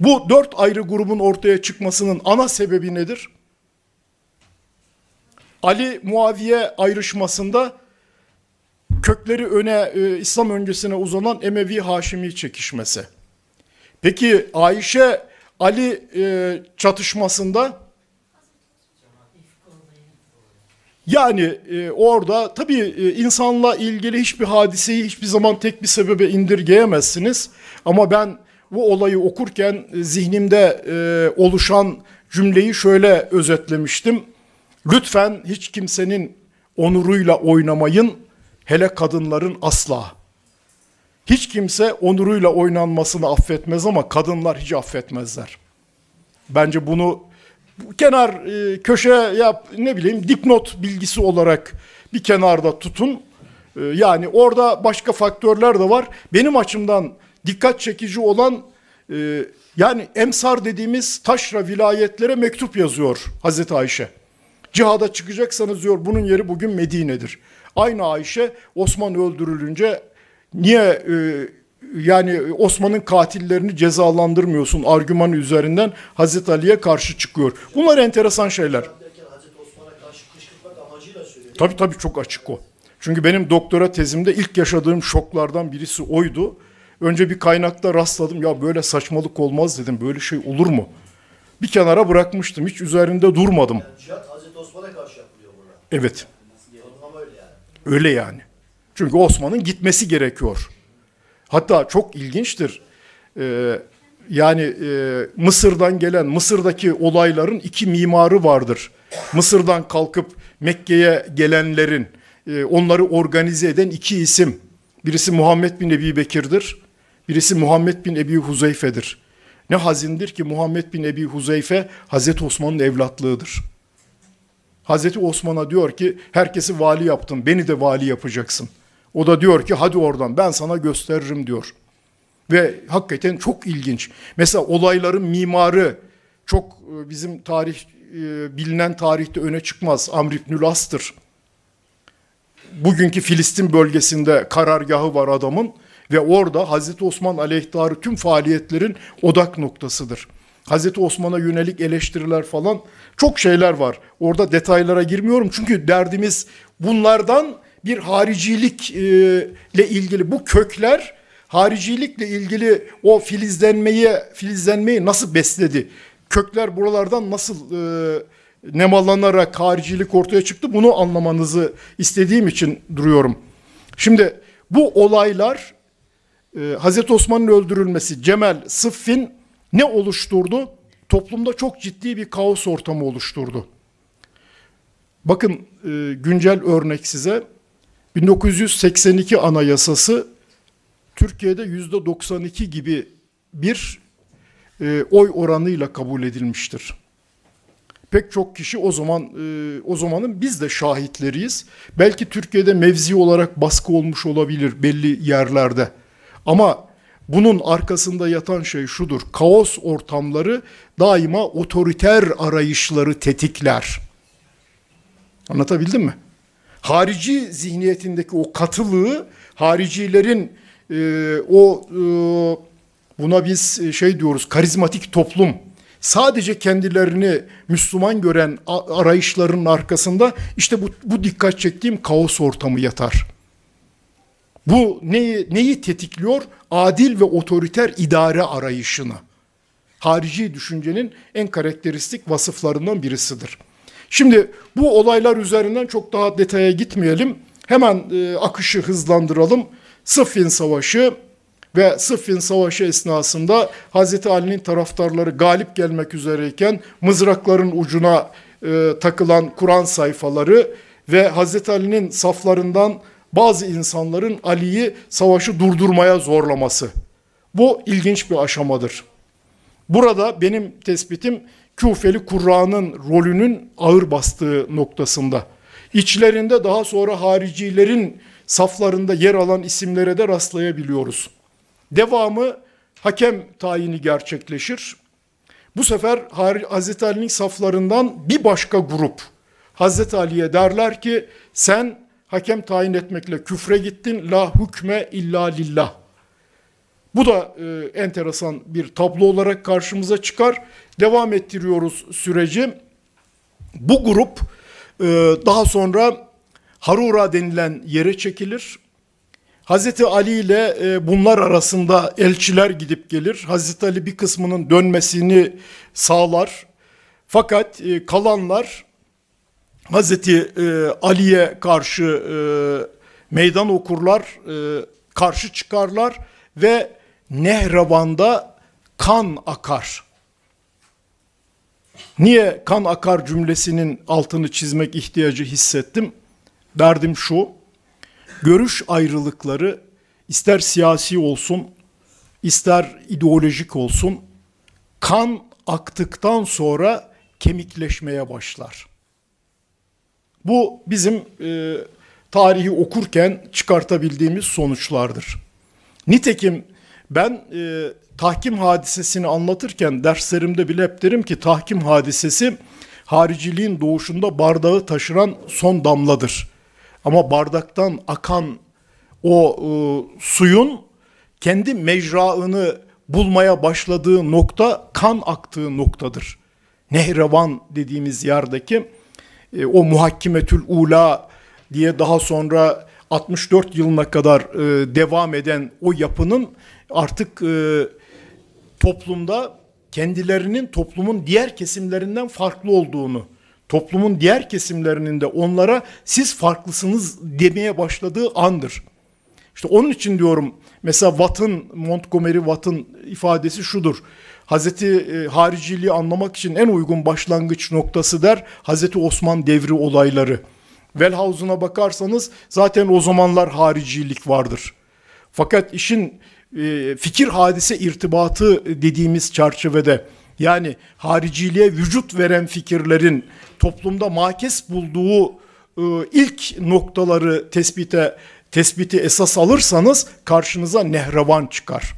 Bu dört ayrı grubun ortaya çıkmasının ana sebebi nedir? Ali Muaviye ayrışmasında kökleri öne e, İslam öncesine uzanan Emevi Haşimi çekişmesi. Peki Ayşe Ali e, çatışmasında Yani e, orada tabii e, insanla ilgili hiçbir hadiseyi hiçbir zaman tek bir sebebe indirgeyemezsiniz. Ama ben bu olayı okurken e, zihnimde e, oluşan cümleyi şöyle özetlemiştim. Lütfen hiç kimsenin onuruyla oynamayın, hele kadınların asla. Hiç kimse onuruyla oynanmasını affetmez ama kadınlar hiç affetmezler. Bence bunu kenar e, köşe yap ne bileyim dipnot bilgisi olarak bir kenarda tutun. E, yani orada başka faktörler de var. Benim açımdan dikkat çekici olan e, yani Emsar dediğimiz taşra vilayetlere mektup yazıyor Hazreti Ayşe. Cihada çıkacaksanız diyor bunun yeri bugün Medine'dir. Aynı Ayşe Osman öldürülünce niye e, yani Osman'ın katillerini cezalandırmıyorsun argüman üzerinden Hazreti Ali'ye karşı çıkıyor. Bunlar enteresan şeyler. Tabii tabii çok açık o. Çünkü benim doktora tezimde ilk yaşadığım şoklardan birisi oydu. Önce bir kaynakta rastladım. Ya böyle saçmalık olmaz dedim. Böyle şey olur mu? Bir kenara bırakmıştım. Hiç üzerinde durmadım. Yani cihat Hazreti Osman'a karşı yapılıyor burada. Evet. Öyle yani. Öyle yani. Çünkü Osman'ın gitmesi gerekiyor. Hatta çok ilginçtir. Ee, yani e, Mısır'dan gelen Mısır'daki olayların iki mimarı vardır. Mısır'dan kalkıp Mekke'ye gelenlerin e, onları organize eden iki isim. Birisi Muhammed bin Ebi Bekir'dir. Birisi Muhammed bin Ebi Huzeyfe'dir. Ne hazindir ki Muhammed bin Ebi Huzeyfe Hazreti Osman'ın evlatlığıdır. Hazreti Osman'a diyor ki herkesi vali yaptım, beni de vali yapacaksın.'' O da diyor ki hadi oradan ben sana gösteririm diyor. Ve hakikaten çok ilginç. Mesela olayların mimarı çok e, bizim tarih e, bilinen tarihte öne çıkmaz Amr İbnül As'tır. Bugünkü Filistin bölgesinde karargahı var adamın ve orada Hazreti Osman aleyhtarı tüm faaliyetlerin odak noktasıdır. Hazreti Osman'a yönelik eleştiriler falan çok şeyler var. Orada detaylara girmiyorum çünkü derdimiz bunlardan bir haricilikle e, ilgili bu kökler haricilikle ilgili o filizlenmeyi filizlenmeyi nasıl besledi? Kökler buralardan nasıl e, nemalanarak haricilik ortaya çıktı? Bunu anlamanızı istediğim için duruyorum. Şimdi bu olaylar e, Hazreti Osman'ın öldürülmesi, Cemal Sıffin ne oluşturdu? Toplumda çok ciddi bir kaos ortamı oluşturdu. Bakın e, güncel örnek size 1982 Anayasası Türkiye'de %92 gibi bir e, oy oranıyla kabul edilmiştir. Pek çok kişi o zaman e, o zamanın biz de şahitleriyiz. Belki Türkiye'de mevzi olarak baskı olmuş olabilir belli yerlerde. Ama bunun arkasında yatan şey şudur. Kaos ortamları daima otoriter arayışları tetikler. Anlatabildim mi? harici zihniyetindeki o katılığı haricilerin e, o e, buna biz e, şey diyoruz karizmatik toplum sadece kendilerini Müslüman gören arayışlarının arkasında işte bu, bu dikkat çektiğim kaos ortamı yatar. Bu neyi, neyi tetikliyor? Adil ve otoriter idare arayışını. Harici düşüncenin en karakteristik vasıflarından birisidir. Şimdi bu olaylar üzerinden çok daha detaya gitmeyelim. Hemen e, akışı hızlandıralım. Sıffin Savaşı ve Sıffin Savaşı esnasında Hazreti Ali'nin taraftarları galip gelmek üzereyken mızrakların ucuna e, takılan Kur'an sayfaları ve Hazreti Ali'nin saflarından bazı insanların Ali'yi savaşı durdurmaya zorlaması. Bu ilginç bir aşamadır. Burada benim tespitim Küfeli Kurra'nın rolünün ağır bastığı noktasında. İçlerinde daha sonra haricilerin saflarında yer alan isimlere de rastlayabiliyoruz. Devamı hakem tayini gerçekleşir. Bu sefer Hazreti Ali'nin saflarından bir başka grup Hazreti Ali'ye derler ki sen hakem tayin etmekle küfre gittin la hükme illa lillah. Bu da e, enteresan bir tablo olarak karşımıza çıkar. Devam ettiriyoruz süreci. Bu grup e, daha sonra Harura denilen yere çekilir. Hazreti Ali ile e, bunlar arasında elçiler gidip gelir. Hazreti Ali bir kısmının dönmesini sağlar. Fakat e, kalanlar Hazreti e, Ali'ye karşı e, meydan okurlar, e, karşı çıkarlar ve Nehravanda kan akar. Niye kan akar cümlesinin altını çizmek ihtiyacı hissettim? Derdim şu, görüş ayrılıkları ister siyasi olsun, ister ideolojik olsun, kan aktıktan sonra kemikleşmeye başlar. Bu bizim e, tarihi okurken çıkartabildiğimiz sonuçlardır. Nitekim ben e, tahkim hadisesini anlatırken derslerimde bile hep derim ki tahkim hadisesi hariciliğin doğuşunda bardağı taşıran son damladır. Ama bardaktan akan o e, suyun kendi mecraını bulmaya başladığı nokta kan aktığı noktadır. Nehrevan dediğimiz yerdeki e, o muhakkimetül ula diye daha sonra 64 yılına kadar e, devam eden o yapının artık e, toplumda kendilerinin toplumun diğer kesimlerinden farklı olduğunu, toplumun diğer kesimlerinin de onlara siz farklısınız demeye başladığı andır. İşte onun için diyorum mesela Watt'ın, Montgomery Watt'ın ifadesi şudur. Hazreti e, hariciliği anlamak için en uygun başlangıç noktası der Hazreti Osman devri olayları. Wellhausen'a bakarsanız zaten o zamanlar haricilik vardır. Fakat işin ee, fikir hadise irtibatı dediğimiz çerçevede yani hariciliğe vücut veren fikirlerin toplumda makes bulduğu e, ilk noktaları tespite tespiti esas alırsanız karşınıza Nehrevan çıkar.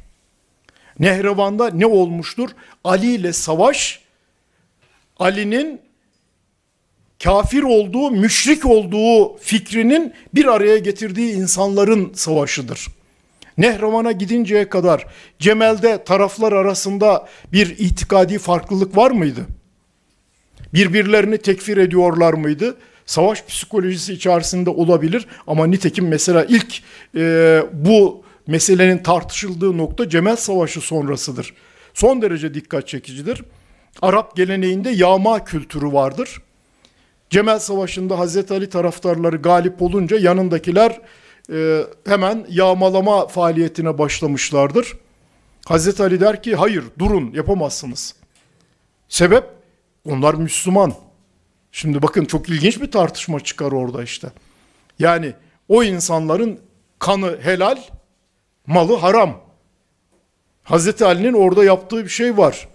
Nehrevan'da ne olmuştur? Ali ile savaş Ali'nin kafir olduğu, müşrik olduğu fikrinin bir araya getirdiği insanların savaşıdır. Nehraman'a gidinceye kadar Cemel'de taraflar arasında bir itikadi farklılık var mıydı? Birbirlerini tekfir ediyorlar mıydı? Savaş psikolojisi içerisinde olabilir ama nitekim mesela ilk e, bu meselenin tartışıldığı nokta Cemel Savaşı sonrasıdır. Son derece dikkat çekicidir. Arap geleneğinde yağma kültürü vardır. Cemel Savaşı'nda Hazreti Ali taraftarları galip olunca yanındakiler e, hemen yağmalama faaliyetine başlamışlardır. Hazreti Ali der ki hayır durun yapamazsınız. Sebep onlar Müslüman. Şimdi bakın çok ilginç bir tartışma çıkar orada işte. Yani o insanların kanı helal, malı haram. Hazreti Ali'nin orada yaptığı bir şey var.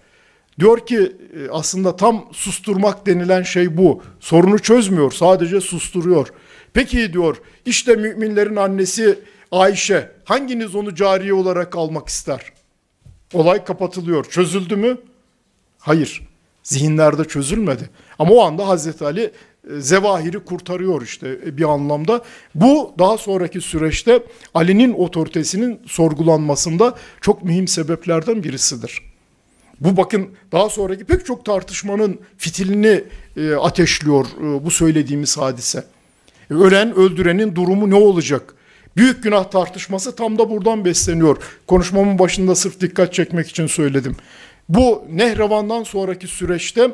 Diyor ki e, aslında tam susturmak denilen şey bu. Sorunu çözmüyor, sadece susturuyor. Peki diyor işte müminlerin annesi Ayşe hanginiz onu cariye olarak almak ister? Olay kapatılıyor. Çözüldü mü? Hayır. Zihinlerde çözülmedi. Ama o anda Hazreti Ali e, zevahiri kurtarıyor işte e, bir anlamda. Bu daha sonraki süreçte Ali'nin otoritesinin sorgulanmasında çok mühim sebeplerden birisidir. Bu bakın daha sonraki pek çok tartışmanın fitilini e, ateşliyor bu söylediğimiz hadise. Ölen öldürenin durumu ne olacak? Büyük günah tartışması tam da buradan besleniyor. Konuşmamın başında sırf dikkat çekmek için söyledim. Bu Nehravandan sonraki süreçte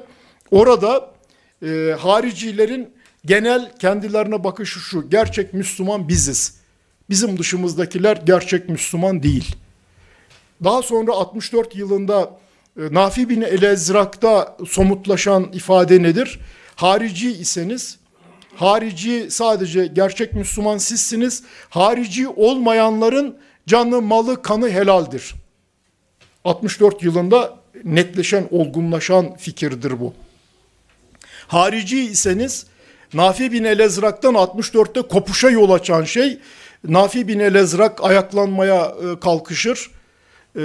orada e, haricilerin genel kendilerine bakışı şu. Gerçek Müslüman biziz. Bizim dışımızdakiler gerçek Müslüman değil. Daha sonra 64 yılında e, Nafi bin Elezrak'ta somutlaşan ifade nedir? Harici iseniz harici sadece gerçek Müslüman sizsiniz. Harici olmayanların canı, malı, kanı helaldir. 64 yılında netleşen, olgunlaşan fikirdir bu. Harici iseniz Nafi bin Elezrak'tan 64'te kopuşa yol açan şey Nafi bin Elezrak ayaklanmaya e, kalkışır. E,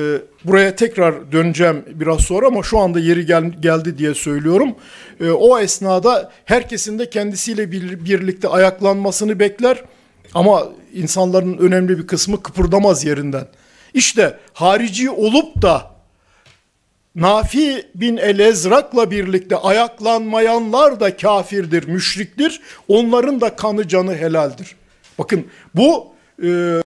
buraya tekrar döneceğim biraz sonra ama şu anda yeri gel, geldi diye söylüyorum. E, o esnada herkesin de kendisiyle bir, birlikte ayaklanmasını bekler ama insanların önemli bir kısmı kıpırdamaz yerinden. İşte harici olup da Nafi bin El Ezrak'la birlikte ayaklanmayanlar da kafirdir, müşriktir. Onların da kanı canı helaldir. Bakın bu e,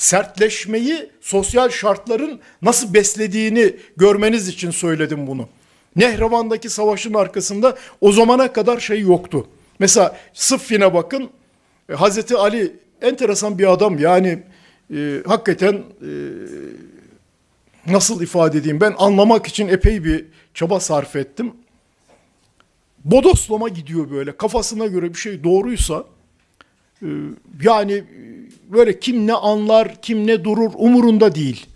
sertleşmeyi sosyal şartların nasıl beslediğini görmeniz için söyledim bunu. Nehravandaki savaşın arkasında o zamana kadar şey yoktu. Mesela Sıffin'e bakın. E, Hazreti Ali enteresan bir adam yani e, hakikaten e, nasıl ifade edeyim ben anlamak için epey bir çaba sarf ettim. Bodoslama gidiyor böyle kafasına göre bir şey doğruysa ee, yani e, böyle kim ne anlar, kim ne durur umurunda değil.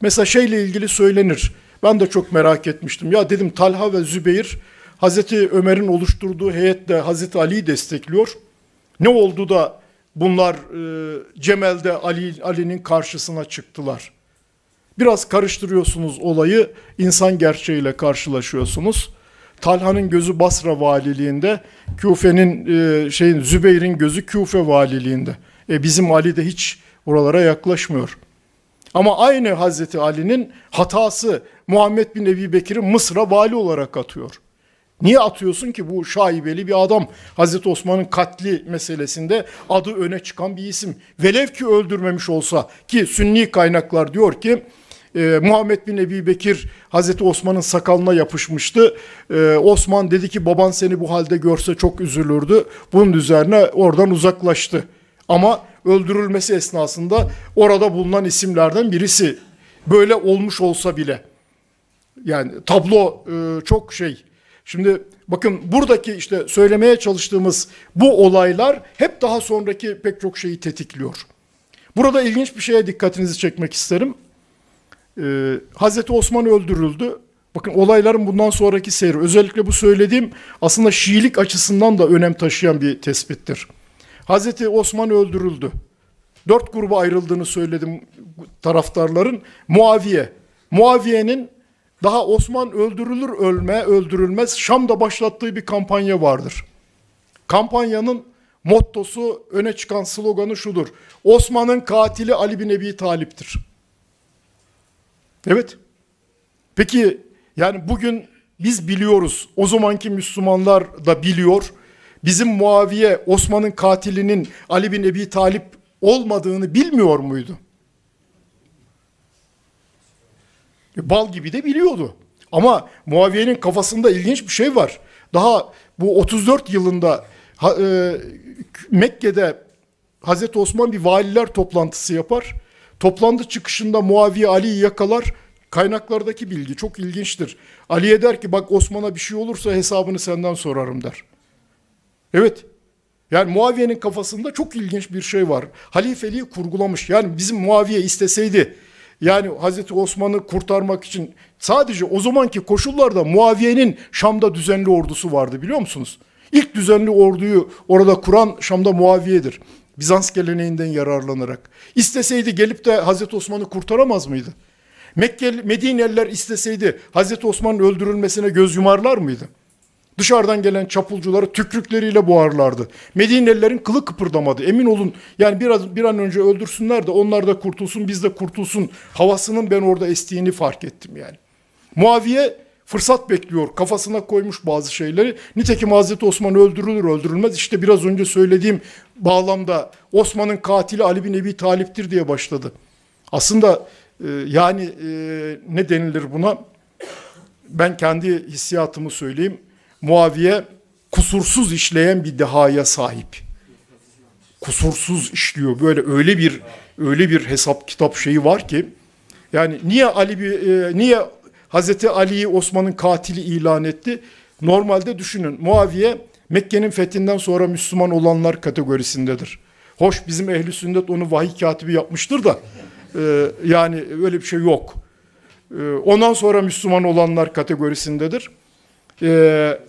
Mesela şeyle ilgili söylenir. Ben de çok merak etmiştim. Ya dedim Talha ve Zübeyir Hazreti Ömer'in oluşturduğu heyetle Hazreti Ali'yi destekliyor. Ne oldu da bunlar e, Cemel'de Ali Ali'nin karşısına çıktılar. Biraz karıştırıyorsunuz olayı, insan gerçeğiyle karşılaşıyorsunuz. Talha'nın gözü Basra valiliğinde, Küfe'nin e, şeyin Zübeyir'in gözü Küfe valiliğinde. E, bizim Ali de hiç oralara yaklaşmıyor. Ama aynı Hazreti Ali'nin hatası Muhammed bin Ebi Bekir'i Mısır'a vali olarak atıyor. Niye atıyorsun ki bu şaibeli bir adam? Hazreti Osman'ın katli meselesinde adı öne çıkan bir isim. Velev ki öldürmemiş olsa ki sünni kaynaklar diyor ki e, Muhammed bin Ebi Bekir Hazreti Osman'ın sakalına yapışmıştı. E, Osman dedi ki baban seni bu halde görse çok üzülürdü. Bunun üzerine oradan uzaklaştı. Ama öldürülmesi esnasında orada bulunan isimlerden birisi. Böyle olmuş olsa bile. Yani tablo e, çok şey. Şimdi bakın buradaki işte söylemeye çalıştığımız bu olaylar hep daha sonraki pek çok şeyi tetikliyor. Burada ilginç bir şeye dikkatinizi çekmek isterim. Ee, Hazreti Osman öldürüldü. Bakın olayların bundan sonraki seyri. Özellikle bu söylediğim aslında Şiilik açısından da önem taşıyan bir tespittir. Hazreti Osman öldürüldü. Dört gruba ayrıldığını söyledim taraftarların. Muaviye. Muaviye'nin daha Osman öldürülür ölme öldürülmez Şam'da başlattığı bir kampanya vardır. Kampanyanın mottosu öne çıkan sloganı şudur. Osman'ın katili Ali bin Ebi Talip'tir. Evet. Peki yani bugün biz biliyoruz. O zamanki Müslümanlar da biliyor. Bizim Muaviye Osman'ın katilinin Ali bin Ebi Talip olmadığını bilmiyor muydu? E, bal gibi de biliyordu. Ama Muaviye'nin kafasında ilginç bir şey var. Daha bu 34 yılında e, Mekke'de Hazreti Osman bir valiler toplantısı yapar. Toplantı çıkışında Muaviye Ali'yi yakalar. Kaynaklardaki bilgi çok ilginçtir. Ali'ye der ki bak Osman'a bir şey olursa hesabını senden sorarım der. Evet. Yani Muaviye'nin kafasında çok ilginç bir şey var. Halifeliği kurgulamış. Yani bizim Muaviye isteseydi yani Hazreti Osman'ı kurtarmak için sadece o zamanki koşullarda Muaviye'nin Şam'da düzenli ordusu vardı biliyor musunuz? İlk düzenli orduyu orada kuran Şam'da Muaviye'dir. Bizans geleneğinden yararlanarak. İsteseydi gelip de Hazreti Osman'ı kurtaramaz mıydı? Mekke, Medineliler isteseydi Hazreti Osman'ın öldürülmesine göz yumarlar mıydı? Dışarıdan gelen çapulcuları tükrükleriyle boğarlardı. Medinelilerin kılı kıpırdamadı. Emin olun yani biraz bir an önce öldürsünler de onlar da kurtulsun biz de kurtulsun havasının ben orada estiğini fark ettim yani. Muaviye fırsat bekliyor. Kafasına koymuş bazı şeyleri. Nitekim Hazreti Osman öldürülür öldürülmez. İşte biraz önce söylediğim bağlamda Osman'ın katili Ali bin Ebi Talip'tir diye başladı. Aslında e, yani e, ne denilir buna? Ben kendi hissiyatımı söyleyeyim. Muaviye kusursuz işleyen bir dehaya sahip. Kusursuz işliyor. Böyle öyle bir öyle bir hesap kitap şeyi var ki yani niye Ali bir e, niye Hazreti Ali'yi Osman'ın katili ilan etti. Normalde düşünün Muaviye Mekke'nin fethinden sonra Müslüman olanlar kategorisindedir. Hoş bizim ehli sünnet onu vahiy katibi yapmıştır da e, yani öyle bir şey yok. E, ondan sonra Müslüman olanlar kategorisindedir. E,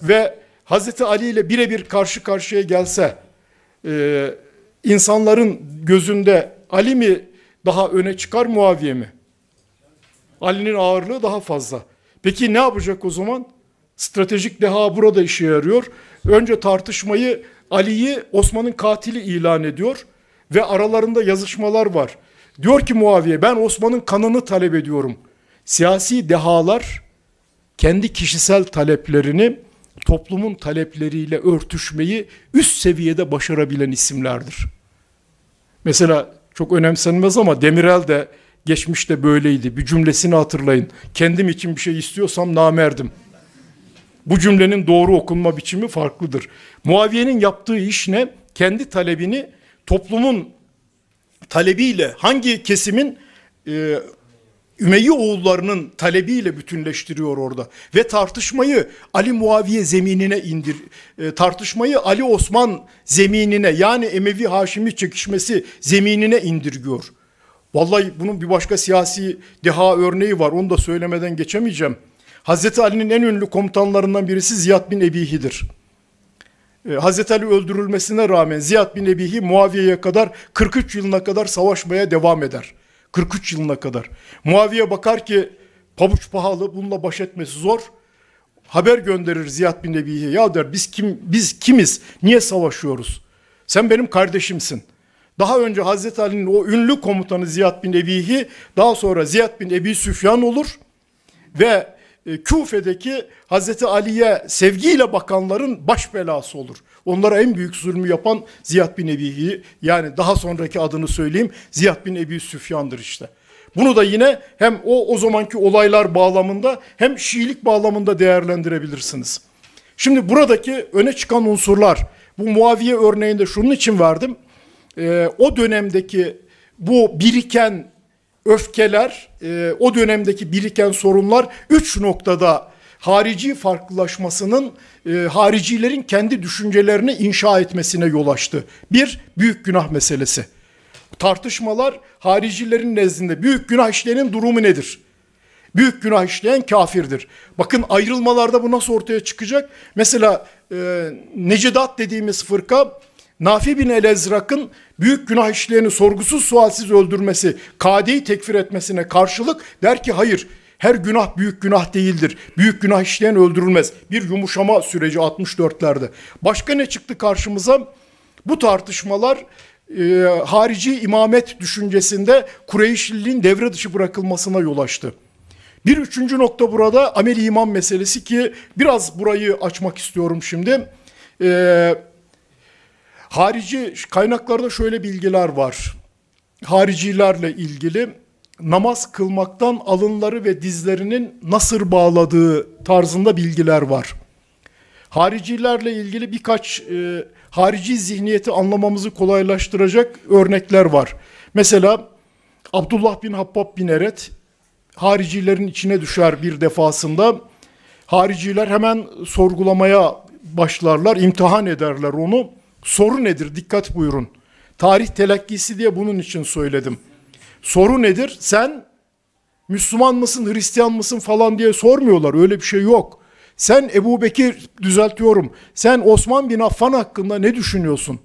ve Hazreti Ali ile birebir karşı karşıya gelse e, insanların gözünde Ali mi daha öne çıkar Muaviye mi? Ali'nin ağırlığı daha fazla. Peki ne yapacak o zaman? Stratejik deha burada işe yarıyor. Önce tartışmayı Ali'yi Osman'ın katili ilan ediyor ve aralarında yazışmalar var. Diyor ki Muaviye ben Osman'ın kanını talep ediyorum. Siyasi dehalar kendi kişisel taleplerini toplumun talepleriyle örtüşmeyi üst seviyede başarabilen isimlerdir. Mesela çok önemsenmez ama Demirel de Geçmişte böyleydi. Bir cümlesini hatırlayın. Kendim için bir şey istiyorsam namerdim. Bu cümlenin doğru okunma biçimi farklıdır. Muaviye'nin yaptığı iş ne? Kendi talebini toplumun talebiyle hangi kesimin e, Ümeyye oğullarının talebiyle bütünleştiriyor orada ve tartışmayı Ali Muaviye zeminine indir e, tartışmayı Ali Osman zeminine yani Emevi Haşimi çekişmesi zeminine indirgiyor. Vallahi bunun bir başka siyasi deha örneği var. Onu da söylemeden geçemeyeceğim. Hazreti Ali'nin en ünlü komutanlarından birisi Ziyad bin Ebihi'dir. Ee, Hazreti Ali öldürülmesine rağmen Ziyad bin Ebihi Muaviye'ye kadar 43 yılına kadar savaşmaya devam eder. 43 yılına kadar. Muaviye bakar ki pabuç pahalı bununla baş etmesi zor. Haber gönderir Ziyad bin Ebihi'ye ya der biz kim biz kimiz? Niye savaşıyoruz? Sen benim kardeşimsin.'' Daha önce Hazreti Ali'nin o ünlü komutanı Ziyad bin Ebihi, daha sonra Ziyad bin Ebi Süfyan olur ve e, Küfe'deki Hazreti Ali'ye sevgiyle bakanların baş belası olur. Onlara en büyük zulmü yapan Ziyad bin Ebihi yani daha sonraki adını söyleyeyim Ziyad bin Ebi Süfyan'dır işte. Bunu da yine hem o o zamanki olaylar bağlamında hem Şiilik bağlamında değerlendirebilirsiniz. Şimdi buradaki öne çıkan unsurlar bu Muaviye örneğinde şunun için verdim e, o dönemdeki bu biriken öfkeler, e, o dönemdeki biriken sorunlar üç noktada harici farklılaşmasının e, haricilerin kendi düşüncelerini inşa etmesine yol açtı. Bir, büyük günah meselesi. Tartışmalar haricilerin nezdinde büyük günah işleyenin durumu nedir? Büyük günah işleyen kafirdir. Bakın ayrılmalarda bu nasıl ortaya çıkacak? Mesela e, Necedat dediğimiz fırka Nafi bin Elezrakın büyük günah işlerini sorgusuz sualsiz öldürmesi, kadiyi tekfir etmesine karşılık der ki hayır her günah büyük günah değildir. Büyük günah işleyen öldürülmez. Bir yumuşama süreci 64'lerde. Başka ne çıktı karşımıza? Bu tartışmalar e, harici imamet düşüncesinde Kureyşliliğin devre dışı bırakılmasına yol açtı. Bir üçüncü nokta burada ameli iman meselesi ki biraz burayı açmak istiyorum şimdi. Eee Harici kaynaklarda şöyle bilgiler var. Haricilerle ilgili namaz kılmaktan alınları ve dizlerinin nasır bağladığı tarzında bilgiler var. Haricilerle ilgili birkaç e, harici zihniyeti anlamamızı kolaylaştıracak örnekler var. Mesela Abdullah bin Habbab bin Eret haricilerin içine düşer bir defasında. Hariciler hemen sorgulamaya başlarlar, imtihan ederler onu. Soru nedir? Dikkat buyurun. Tarih telakkisi diye bunun için söyledim. Soru nedir? Sen Müslüman mısın, Hristiyan mısın falan diye sormuyorlar. Öyle bir şey yok. Sen Ebu Bekir düzeltiyorum. Sen Osman bin Affan hakkında ne düşünüyorsun?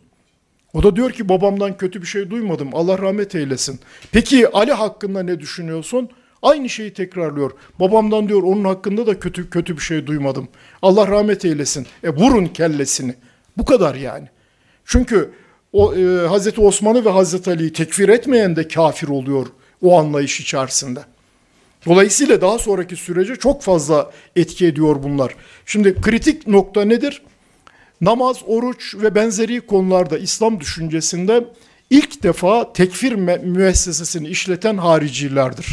O da diyor ki babamdan kötü bir şey duymadım. Allah rahmet eylesin. Peki Ali hakkında ne düşünüyorsun? Aynı şeyi tekrarlıyor. Babamdan diyor onun hakkında da kötü kötü bir şey duymadım. Allah rahmet eylesin. E vurun kellesini. Bu kadar yani. Çünkü o e, Hazreti Osman'ı ve Hazreti Ali'yi tekfir etmeyen de kafir oluyor o anlayış içerisinde. Dolayısıyla daha sonraki sürece çok fazla etki ediyor bunlar. Şimdi kritik nokta nedir? Namaz, oruç ve benzeri konularda İslam düşüncesinde ilk defa tekfir müessesesini işleten haricilerdir.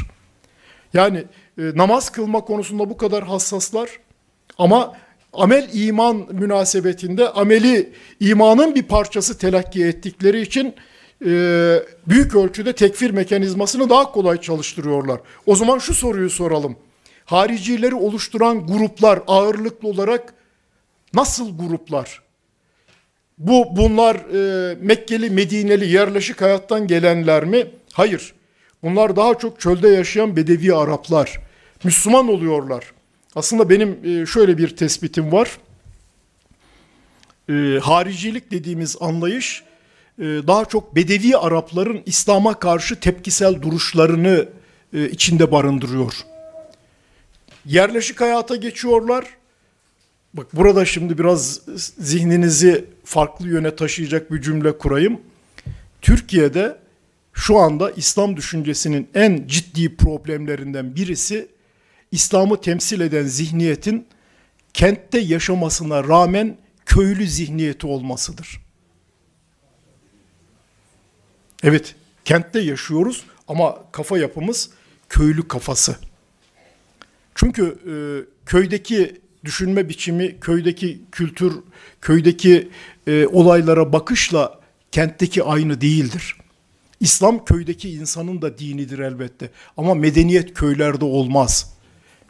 Yani e, namaz kılma konusunda bu kadar hassaslar ama amel iman münasebetinde ameli imanın bir parçası telakki ettikleri için e, büyük ölçüde tekfir mekanizmasını daha kolay çalıştırıyorlar. O zaman şu soruyu soralım. Haricileri oluşturan gruplar ağırlıklı olarak nasıl gruplar? Bu bunlar e, Mekkeli, Medineli yerleşik hayattan gelenler mi? Hayır. Bunlar daha çok çölde yaşayan bedevi Araplar. Müslüman oluyorlar. Aslında benim e, şöyle bir tespitim var. E, haricilik dediğimiz anlayış e, daha çok Bedevi Arapların İslam'a karşı tepkisel duruşlarını e, içinde barındırıyor. Yerleşik hayata geçiyorlar. Bak burada şimdi biraz zihninizi farklı yöne taşıyacak bir cümle kurayım. Türkiye'de şu anda İslam düşüncesinin en ciddi problemlerinden birisi İslam'ı temsil eden zihniyetin kentte yaşamasına rağmen köylü zihniyeti olmasıdır. Evet, kentte yaşıyoruz ama kafa yapımız köylü kafası. Çünkü e, köydeki düşünme biçimi, köydeki kültür, köydeki e, olaylara bakışla kentteki aynı değildir. İslam köydeki insanın da dinidir elbette ama medeniyet köylerde olmaz.''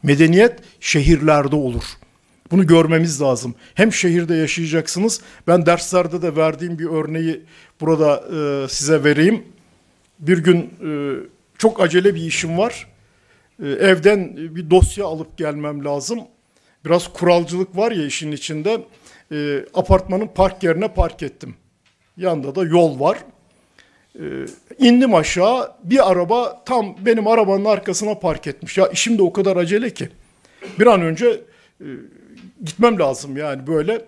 Medeniyet şehirlerde olur. Bunu görmemiz lazım. Hem şehirde yaşayacaksınız. Ben derslerde de verdiğim bir örneği burada e, size vereyim. Bir gün e, çok acele bir işim var. E, evden bir dosya alıp gelmem lazım. Biraz kuralcılık var ya işin içinde. E, apartmanın park yerine park ettim. Yanda da yol var. Ee, indim aşağı bir araba tam benim arabanın arkasına park etmiş. Ya işim de o kadar acele ki. Bir an önce e, gitmem lazım yani böyle.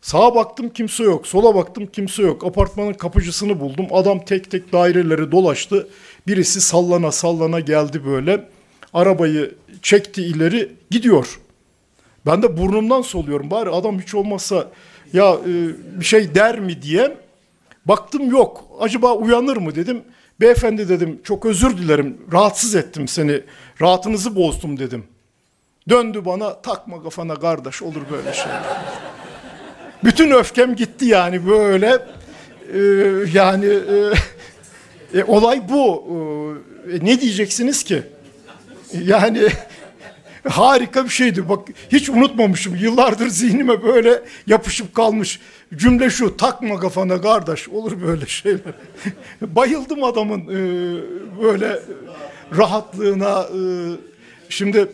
Sağa baktım kimse yok, sola baktım kimse yok. Apartmanın kapıcısını buldum. Adam tek tek daireleri dolaştı. Birisi sallana sallana geldi böyle. Arabayı çekti ileri gidiyor. Ben de burnumdan soluyorum. Bari adam hiç olmazsa ya e, bir şey der mi diye Baktım yok. Acaba uyanır mı dedim. Beyefendi dedim çok özür dilerim. Rahatsız ettim seni. Rahatınızı bozdum dedim. Döndü bana takma kafana kardeş olur böyle şey. Bütün öfkem gitti yani böyle. Ee, yani e, e, olay bu. Ee, e, ne diyeceksiniz ki? Yani harika bir şeydi. Bak hiç unutmamışım. Yıllardır zihnime böyle yapışıp kalmış. Cümle şu takma kafana kardeş olur böyle şeyler. Bayıldım adamın e, böyle rahatlığına. E, şimdi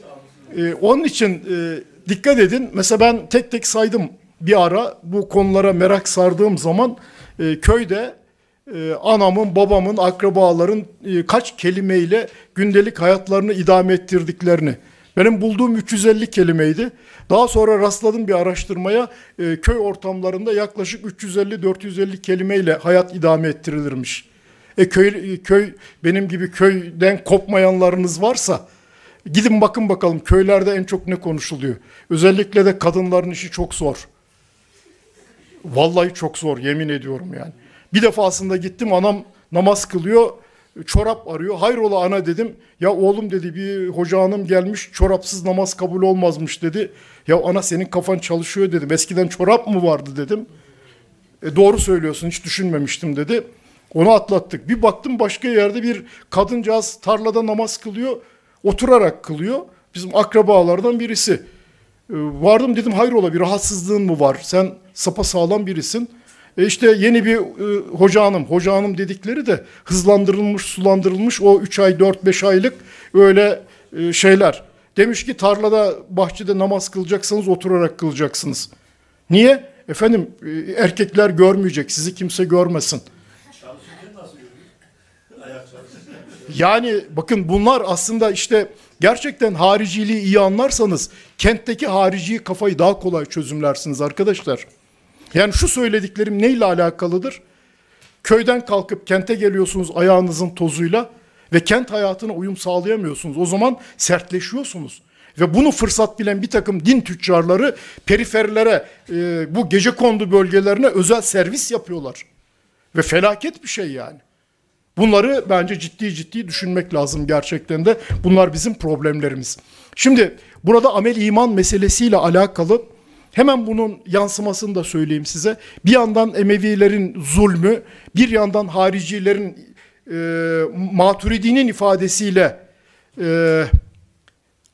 e, onun için e, dikkat edin. Mesela ben tek tek saydım bir ara bu konulara merak sardığım zaman e, köyde e, anamın, babamın, akrabaların e, kaç kelimeyle gündelik hayatlarını idame ettirdiklerini benim bulduğum 350 kelimeydi. Daha sonra rastladım bir araştırmaya. E, köy ortamlarında yaklaşık 350-450 kelimeyle hayat idame ettirilirmiş. E köy e, köy benim gibi köyden kopmayanlarınız varsa gidin bakın bakalım köylerde en çok ne konuşuluyor. Özellikle de kadınların işi çok zor. Vallahi çok zor yemin ediyorum yani. Bir defasında gittim anam namaz kılıyor çorap arıyor. Hayrola ana dedim. Ya oğlum dedi bir hoca hanım gelmiş çorapsız namaz kabul olmazmış dedi. Ya ana senin kafan çalışıyor dedim. Eskiden çorap mı vardı dedim. E doğru söylüyorsun hiç düşünmemiştim dedi. Onu atlattık. Bir baktım başka yerde bir kadıncağız tarlada namaz kılıyor. Oturarak kılıyor. Bizim akrabalardan birisi. E, vardım dedim hayrola bir rahatsızlığın mı var? Sen sapa sağlam birisin. E işte yeni bir e, hoca hanım, hoca hanım dedikleri de hızlandırılmış, sulandırılmış o 3 ay, 4-5 aylık öyle e, şeyler. Demiş ki tarlada, bahçede namaz kılacaksanız oturarak kılacaksınız. Niye? Efendim e, erkekler görmeyecek, sizi kimse görmesin. Yani bakın bunlar aslında işte gerçekten hariciliği iyi anlarsanız kentteki hariciyi kafayı daha kolay çözümlersiniz arkadaşlar. Yani şu söylediklerim neyle alakalıdır? Köyden kalkıp kente geliyorsunuz ayağınızın tozuyla ve kent hayatına uyum sağlayamıyorsunuz. O zaman sertleşiyorsunuz. Ve bunu fırsat bilen bir takım din tüccarları periferilere, e, bu gece kondu bölgelerine özel servis yapıyorlar. Ve felaket bir şey yani. Bunları bence ciddi ciddi düşünmek lazım gerçekten de. Bunlar bizim problemlerimiz. Şimdi burada amel iman meselesiyle alakalı Hemen bunun yansımasını da söyleyeyim size. Bir yandan Emevilerin zulmü, bir yandan haricilerin e, Maturidi'nin ifadesiyle e,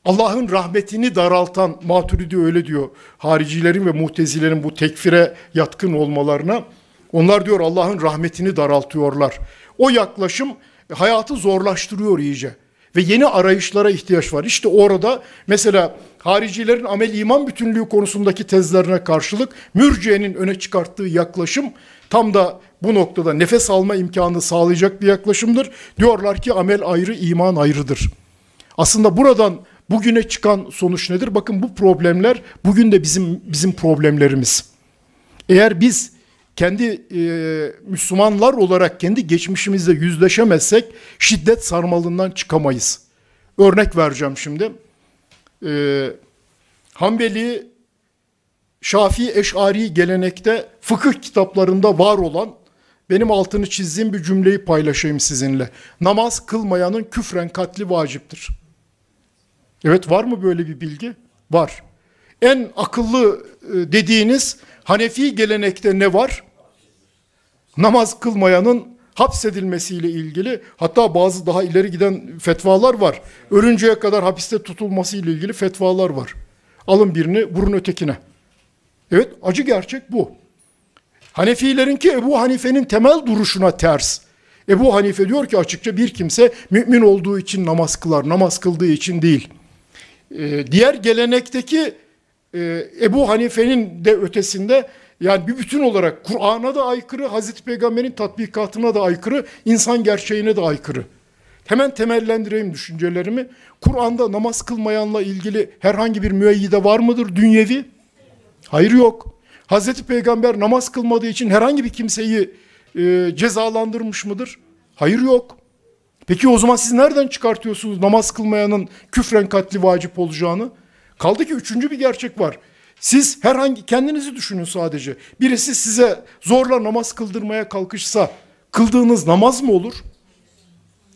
Allah'ın rahmetini daraltan Maturidi öyle diyor. Haricilerin ve muhtezilerin bu tekfire yatkın olmalarına. Onlar diyor Allah'ın rahmetini daraltıyorlar. O yaklaşım hayatı zorlaştırıyor iyice. Ve yeni arayışlara ihtiyaç var. İşte orada mesela haricilerin amel iman bütünlüğü konusundaki tezlerine karşılık mürciyenin öne çıkarttığı yaklaşım tam da bu noktada nefes alma imkanı sağlayacak bir yaklaşımdır. Diyorlar ki amel ayrı, iman ayrıdır. Aslında buradan bugüne çıkan sonuç nedir? Bakın bu problemler bugün de bizim bizim problemlerimiz. Eğer biz kendi e, Müslümanlar olarak kendi geçmişimizle yüzleşemezsek şiddet sarmalından çıkamayız. Örnek vereceğim şimdi e, Hanbeli, Şafii, Eş'ari gelenekte fıkıh kitaplarında var olan benim altını çizdiğim bir cümleyi paylaşayım sizinle. Namaz kılmayanın küfren katli vaciptir. Evet var mı böyle bir bilgi? Var. En akıllı e, dediğiniz Hanefi gelenekte ne var? Namaz kılmayanın hapsedilmesiyle ilgili hatta bazı daha ileri giden fetvalar var. Örüncüye kadar hapiste tutulması ile ilgili fetvalar var. Alın birini vurun ötekine. Evet acı gerçek bu. Hanefilerin ki Ebu Hanife'nin temel duruşuna ters. Ebu Hanife diyor ki açıkça bir kimse mümin olduğu için namaz kılar, namaz kıldığı için değil. Ee, diğer gelenekteki e, Ebu Hanife'nin de ötesinde yani bir bütün olarak Kur'an'a da aykırı, Hazreti Peygamber'in tatbikatına da aykırı, insan gerçeğine de aykırı. Hemen temellendireyim düşüncelerimi. Kur'an'da namaz kılmayanla ilgili herhangi bir müeyyide var mıdır dünyevi? Hayır yok. Hazreti Peygamber namaz kılmadığı için herhangi bir kimseyi e, cezalandırmış mıdır? Hayır yok. Peki o zaman siz nereden çıkartıyorsunuz namaz kılmayanın küfren katli vacip olacağını? Kaldı ki üçüncü bir gerçek var. Siz herhangi kendinizi düşünün sadece. Birisi size zorla namaz kıldırmaya kalkışsa kıldığınız namaz mı olur?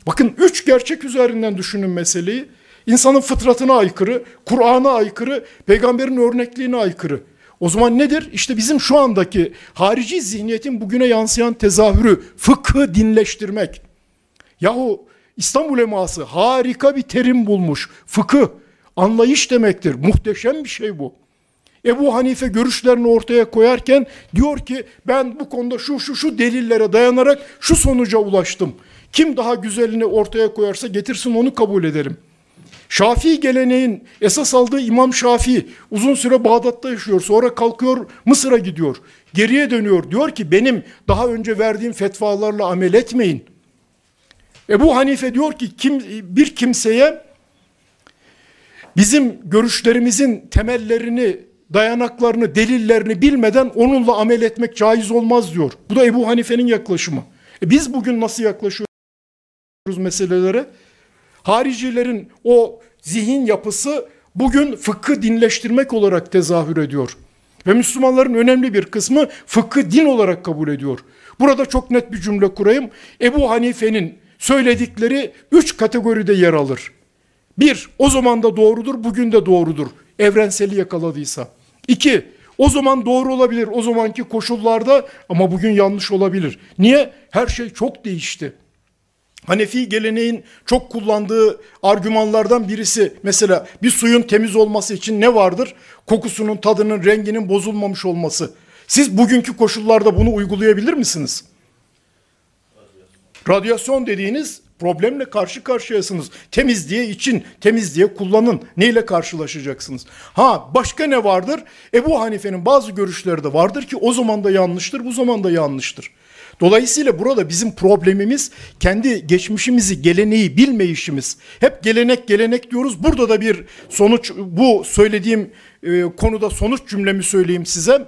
Bakın üç gerçek üzerinden düşünün meseleyi. İnsanın fıtratına aykırı, Kur'an'a aykırı, peygamberin örnekliğine aykırı. O zaman nedir? İşte bizim şu andaki harici zihniyetin bugüne yansıyan tezahürü, fıkı dinleştirmek. Yahu İstanbul Eması harika bir terim bulmuş. fıkı anlayış demektir. Muhteşem bir şey bu. Ebu Hanife görüşlerini ortaya koyarken diyor ki ben bu konuda şu şu şu delillere dayanarak şu sonuca ulaştım. Kim daha güzelini ortaya koyarsa getirsin onu kabul edelim. Şafii geleneğin esas aldığı İmam Şafii uzun süre Bağdat'ta yaşıyor. Sonra kalkıyor Mısır'a gidiyor. Geriye dönüyor. Diyor ki benim daha önce verdiğim fetvalarla amel etmeyin. Ebu Hanife diyor ki kim, bir kimseye bizim görüşlerimizin temellerini dayanaklarını, delillerini bilmeden onunla amel etmek caiz olmaz diyor. Bu da Ebu Hanife'nin yaklaşımı. E biz bugün nasıl yaklaşıyoruz meselelere? Haricilerin o zihin yapısı bugün fıkhı dinleştirmek olarak tezahür ediyor. Ve Müslümanların önemli bir kısmı fıkhı din olarak kabul ediyor. Burada çok net bir cümle kurayım. Ebu Hanife'nin söyledikleri üç kategoride yer alır. Bir, o zaman da doğrudur, bugün de doğrudur. Evrenseli yakaladıysa. İki, o zaman doğru olabilir o zamanki koşullarda ama bugün yanlış olabilir. Niye? Her şey çok değişti. Hanefi geleneğin çok kullandığı argümanlardan birisi mesela bir suyun temiz olması için ne vardır? Kokusunun, tadının, renginin bozulmamış olması. Siz bugünkü koşullarda bunu uygulayabilir misiniz? Radyasyon dediğiniz problemle karşı karşıyasınız. Temiz diye için, temiz diye kullanın. Neyle karşılaşacaksınız? Ha başka ne vardır? Ebu Hanife'nin bazı görüşleri de vardır ki o zaman da yanlıştır, bu zaman da yanlıştır. Dolayısıyla burada bizim problemimiz kendi geçmişimizi, geleneği bilmeyişimiz. Hep gelenek gelenek diyoruz. Burada da bir sonuç, bu söylediğim e, konuda sonuç cümlemi söyleyeyim size.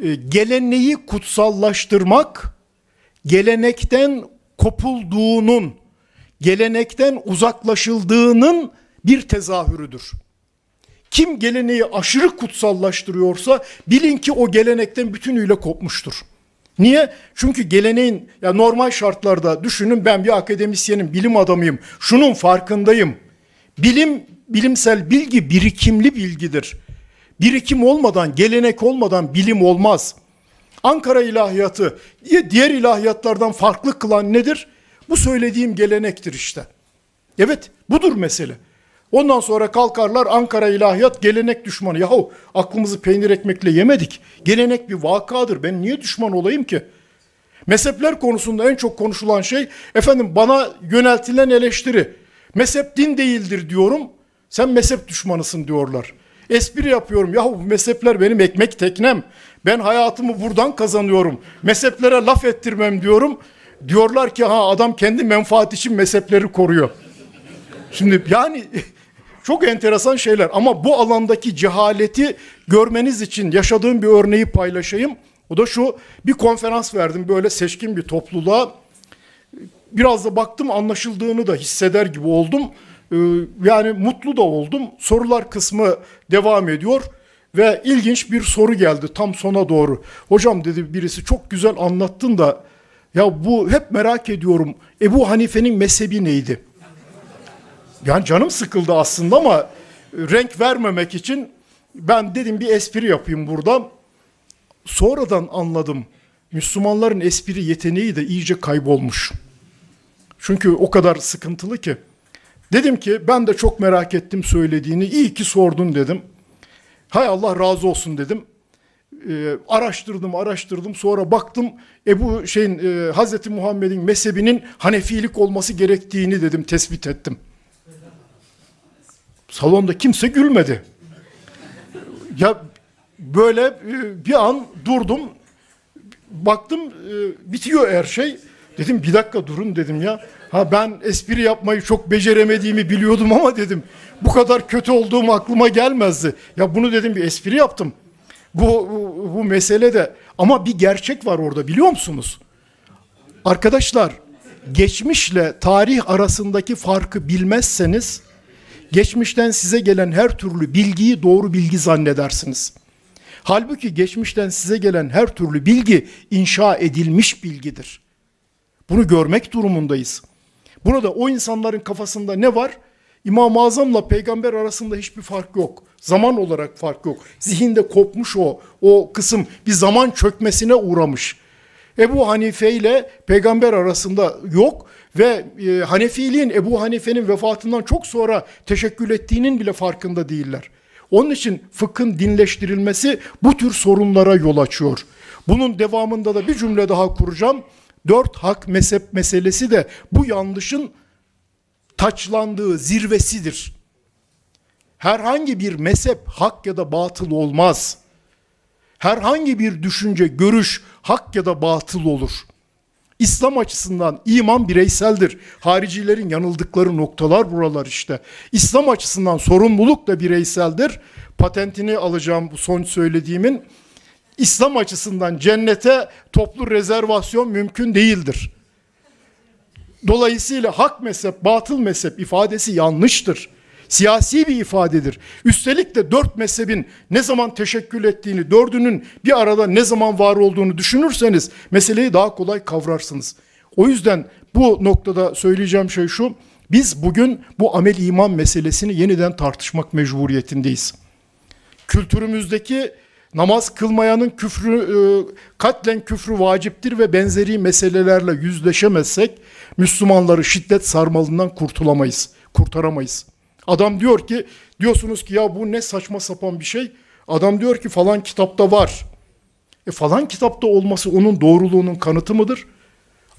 E, geleneği kutsallaştırmak, gelenekten kopulduğunun, gelenekten uzaklaşıldığının bir tezahürüdür. Kim geleneği aşırı kutsallaştırıyorsa bilin ki o gelenekten bütünüyle kopmuştur. Niye? Çünkü geleneğin ya normal şartlarda düşünün ben bir akademisyenim, bilim adamıyım. Şunun farkındayım. Bilim bilimsel bilgi birikimli bilgidir. Birikim olmadan, gelenek olmadan bilim olmaz. Ankara ilahiyatı diğer ilahiyatlardan farklı kılan nedir? Bu söylediğim gelenektir işte. Evet budur mesele. Ondan sonra kalkarlar Ankara ilahiyat gelenek düşmanı. Yahu aklımızı peynir ekmekle yemedik. Gelenek bir vakadır. Ben niye düşman olayım ki? Mezhepler konusunda en çok konuşulan şey efendim bana yöneltilen eleştiri. Mezhep din değildir diyorum. Sen mezhep düşmanısın diyorlar. Espri yapıyorum. Yahu bu mezhepler benim ekmek teknem. Ben hayatımı buradan kazanıyorum. Mezheplere laf ettirmem diyorum. Diyorlar ki ha adam kendi menfaat için mezhepleri koruyor. Şimdi yani çok enteresan şeyler ama bu alandaki cehaleti görmeniz için yaşadığım bir örneği paylaşayım. O da şu bir konferans verdim böyle seçkin bir topluluğa. Biraz da baktım anlaşıldığını da hisseder gibi oldum. Ee, yani mutlu da oldum. Sorular kısmı devam ediyor. Ve ilginç bir soru geldi tam sona doğru. Hocam dedi birisi çok güzel anlattın da ya bu hep merak ediyorum Ebu Hanife'nin mezhebi neydi? Yani canım sıkıldı aslında ama e, renk vermemek için ben dedim bir espri yapayım burada. Sonradan anladım. Müslümanların espri yeteneği de iyice kaybolmuş. Çünkü o kadar sıkıntılı ki. Dedim ki ben de çok merak ettim söylediğini. İyi ki sordun dedim. Hay Allah razı olsun dedim. E, araştırdım araştırdım sonra baktım Ebu şeyin e, Hazreti Muhammed'in mezhebinin Hanefilik olması gerektiğini dedim tespit ettim. Salonda kimse gülmedi. Ya böyle e, bir an durdum baktım e, bitiyor her şey. Dedim bir dakika durun dedim ya. Ha ben espri yapmayı çok beceremediğimi biliyordum ama dedim bu kadar kötü olduğum aklıma gelmezdi. Ya bunu dedim bir espri yaptım. Bu, bu, bu mesele de ama bir gerçek var orada biliyor musunuz? Arkadaşlar geçmişle tarih arasındaki farkı bilmezseniz geçmişten size gelen her türlü bilgiyi doğru bilgi zannedersiniz. Halbuki geçmişten size gelen her türlü bilgi inşa edilmiş bilgidir. Bunu görmek durumundayız. Burada o insanların kafasında ne var? İmam-ı Azam'la peygamber arasında hiçbir fark yok. Zaman olarak fark yok. Zihinde kopmuş o. O kısım bir zaman çökmesine uğramış. Ebu Hanife ile peygamber arasında yok ve e, Hanefiliğin Ebu Hanife'nin vefatından çok sonra teşekkül ettiğinin bile farkında değiller. Onun için fıkhın dinleştirilmesi bu tür sorunlara yol açıyor. Bunun devamında da bir cümle daha kuracağım dört hak mezhep meselesi de bu yanlışın taçlandığı zirvesidir. Herhangi bir mezhep hak ya da batıl olmaz. Herhangi bir düşünce, görüş hak ya da batıl olur. İslam açısından iman bireyseldir. Haricilerin yanıldıkları noktalar buralar işte. İslam açısından sorumluluk da bireyseldir. Patentini alacağım bu son söylediğimin. İslam açısından cennete toplu rezervasyon mümkün değildir. Dolayısıyla hak mezhep, batıl mezhep ifadesi yanlıştır. Siyasi bir ifadedir. Üstelik de dört mezhebin ne zaman teşekkül ettiğini, dördünün bir arada ne zaman var olduğunu düşünürseniz meseleyi daha kolay kavrarsınız. O yüzden bu noktada söyleyeceğim şey şu. Biz bugün bu amel iman meselesini yeniden tartışmak mecburiyetindeyiz. Kültürümüzdeki namaz kılmayanın küfrü, e, katlen küfrü vaciptir ve benzeri meselelerle yüzleşemezsek Müslümanları şiddet sarmalından kurtulamayız, kurtaramayız. Adam diyor ki, diyorsunuz ki ya bu ne saçma sapan bir şey. Adam diyor ki falan kitapta var. E falan kitapta olması onun doğruluğunun kanıtı mıdır?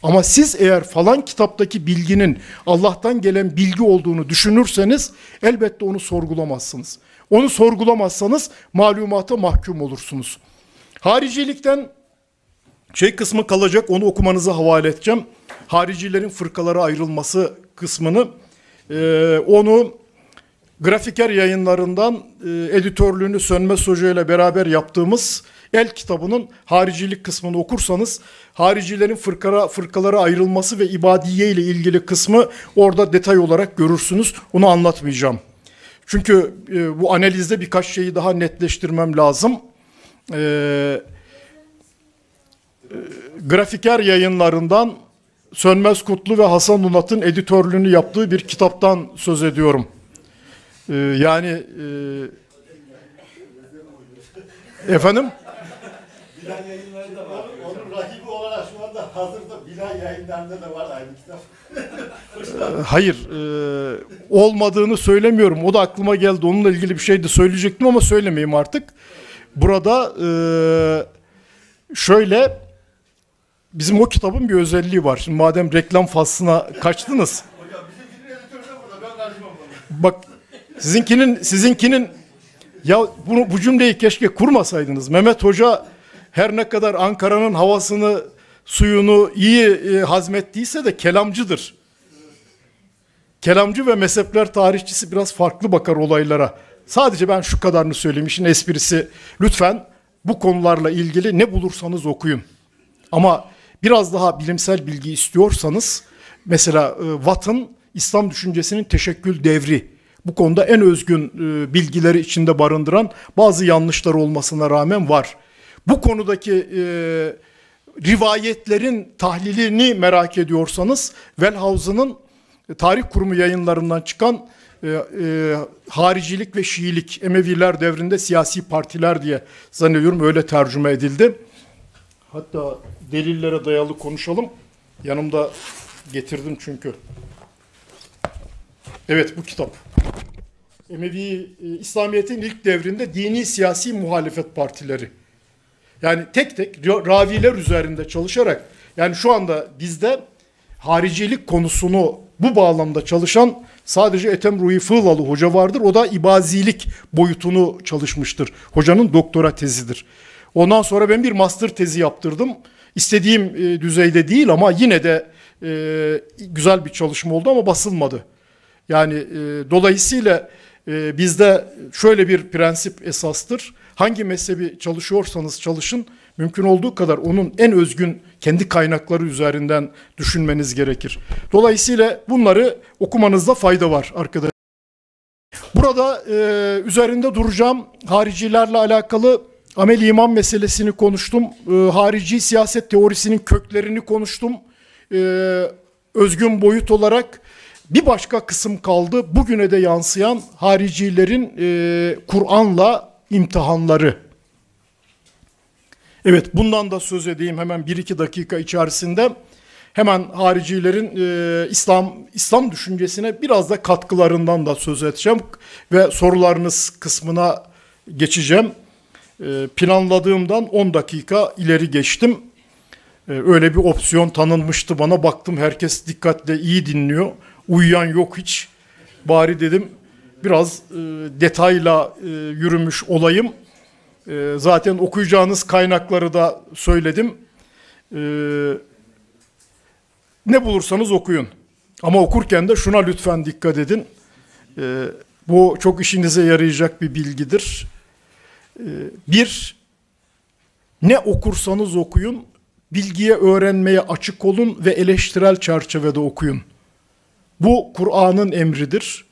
Ama siz eğer falan kitaptaki bilginin Allah'tan gelen bilgi olduğunu düşünürseniz elbette onu sorgulamazsınız. Onu sorgulamazsanız malumata mahkum olursunuz. Haricilikten şey kısmı kalacak onu okumanızı havale edeceğim. Haricilerin fırkalara ayrılması kısmını e, onu grafiker yayınlarından e, editörlüğünü Sönmez Hoca ile beraber yaptığımız el kitabının haricilik kısmını okursanız haricilerin fırkara, fırkalara ayrılması ve ibadiye ile ilgili kısmı orada detay olarak görürsünüz. Onu anlatmayacağım. Çünkü e, bu analizde birkaç şeyi daha netleştirmem lazım. E, e, grafiker yayınlarından Sönmez Kutlu ve Hasan Unat'ın editörlüğünü yaptığı bir kitaptan söz ediyorum. E, yani e, efendim? Plan yayınları da var. Onun, rakibi olarak şu anda hazırda Bilal yayınlarında da var aynı kitap. Hayır. E, olmadığını söylemiyorum. O da aklıma geldi. Onunla ilgili bir şey de söyleyecektim ama söylemeyeyim artık. Burada e, şöyle bizim o kitabın bir özelliği var. Şimdi madem reklam faslına kaçtınız. Hocam bizimkinin editörü burada. Ben karışmam. Bak sizinkinin sizinkinin ya bunu bu cümleyi keşke kurmasaydınız. Mehmet Hoca her ne kadar Ankara'nın havasını, suyunu iyi e, hazmettiyse de kelamcıdır. Kelamcı ve mezhepler tarihçisi biraz farklı bakar olaylara. Sadece ben şu kadarını söyleyeyim işin esprisi. Lütfen bu konularla ilgili ne bulursanız okuyun. Ama biraz daha bilimsel bilgi istiyorsanız mesela e, Watt'ın İslam düşüncesinin teşekkül devri bu konuda en özgün e, bilgileri içinde barındıran bazı yanlışlar olmasına rağmen var bu konudaki e, rivayetlerin tahlilini merak ediyorsanız Wellhausen'ın e, tarih kurumu yayınlarından çıkan e, e, haricilik ve Şiilik Emeviler devrinde siyasi partiler diye zannediyorum öyle tercüme edildi. Hatta delillere dayalı konuşalım. Yanımda getirdim çünkü. Evet bu kitap. Emevi e, İslamiyet'in ilk devrinde dini siyasi muhalefet partileri yani tek tek raviler üzerinde çalışarak yani şu anda bizde haricilik konusunu bu bağlamda çalışan sadece etem Ruhi Fığlalı hoca vardır. O da ibazilik boyutunu çalışmıştır. Hocanın doktora tezidir. Ondan sonra ben bir master tezi yaptırdım. İstediğim e, düzeyde değil ama yine de e, güzel bir çalışma oldu ama basılmadı. Yani e, dolayısıyla bizde şöyle bir prensip esastır hangi mezhebi çalışıyorsanız çalışın mümkün olduğu kadar onun en özgün kendi kaynakları üzerinden düşünmeniz gerekir. Dolayısıyla bunları okumanızda fayda var arkadaşlar. Burada e, üzerinde duracağım haricilerle alakalı amel iman meselesini konuştum. E, harici siyaset teorisinin köklerini konuştum. E, özgün boyut olarak bir başka kısım kaldı. Bugüne de yansıyan haricilerin e, Kur'an'la imtihanları. Evet bundan da söz edeyim hemen bir iki dakika içerisinde. Hemen haricilerin e, İslam İslam düşüncesine biraz da katkılarından da söz edeceğim ve sorularınız kısmına geçeceğim. E, planladığımdan 10 dakika ileri geçtim. E, öyle bir opsiyon tanınmıştı bana baktım herkes dikkatle iyi dinliyor. Uyuyan yok hiç. Bari dedim biraz e, detayla e, yürümüş olayım. E, zaten okuyacağınız kaynakları da söyledim. ne bulursanız okuyun. Ama okurken de şuna lütfen dikkat edin. bu çok işinize yarayacak bir bilgidir. bir, ne okursanız okuyun, bilgiye öğrenmeye açık olun ve eleştirel çerçevede okuyun. Bu Kur'an'ın emridir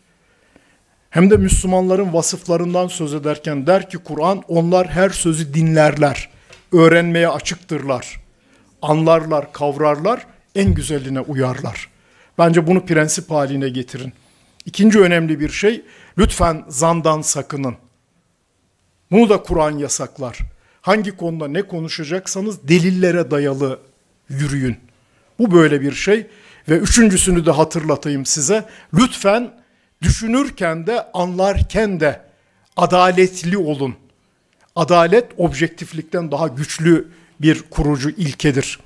hem de Müslümanların vasıflarından söz ederken der ki Kur'an onlar her sözü dinlerler, öğrenmeye açıktırlar, anlarlar, kavrarlar, en güzeline uyarlar. Bence bunu prensip haline getirin. İkinci önemli bir şey lütfen zandan sakının. Bunu da Kur'an yasaklar. Hangi konuda ne konuşacaksanız delillere dayalı yürüyün. Bu böyle bir şey ve üçüncüsünü de hatırlatayım size. Lütfen Düşünürken de anlarken de adaletli olun. Adalet objektiflikten daha güçlü bir kurucu ilkedir.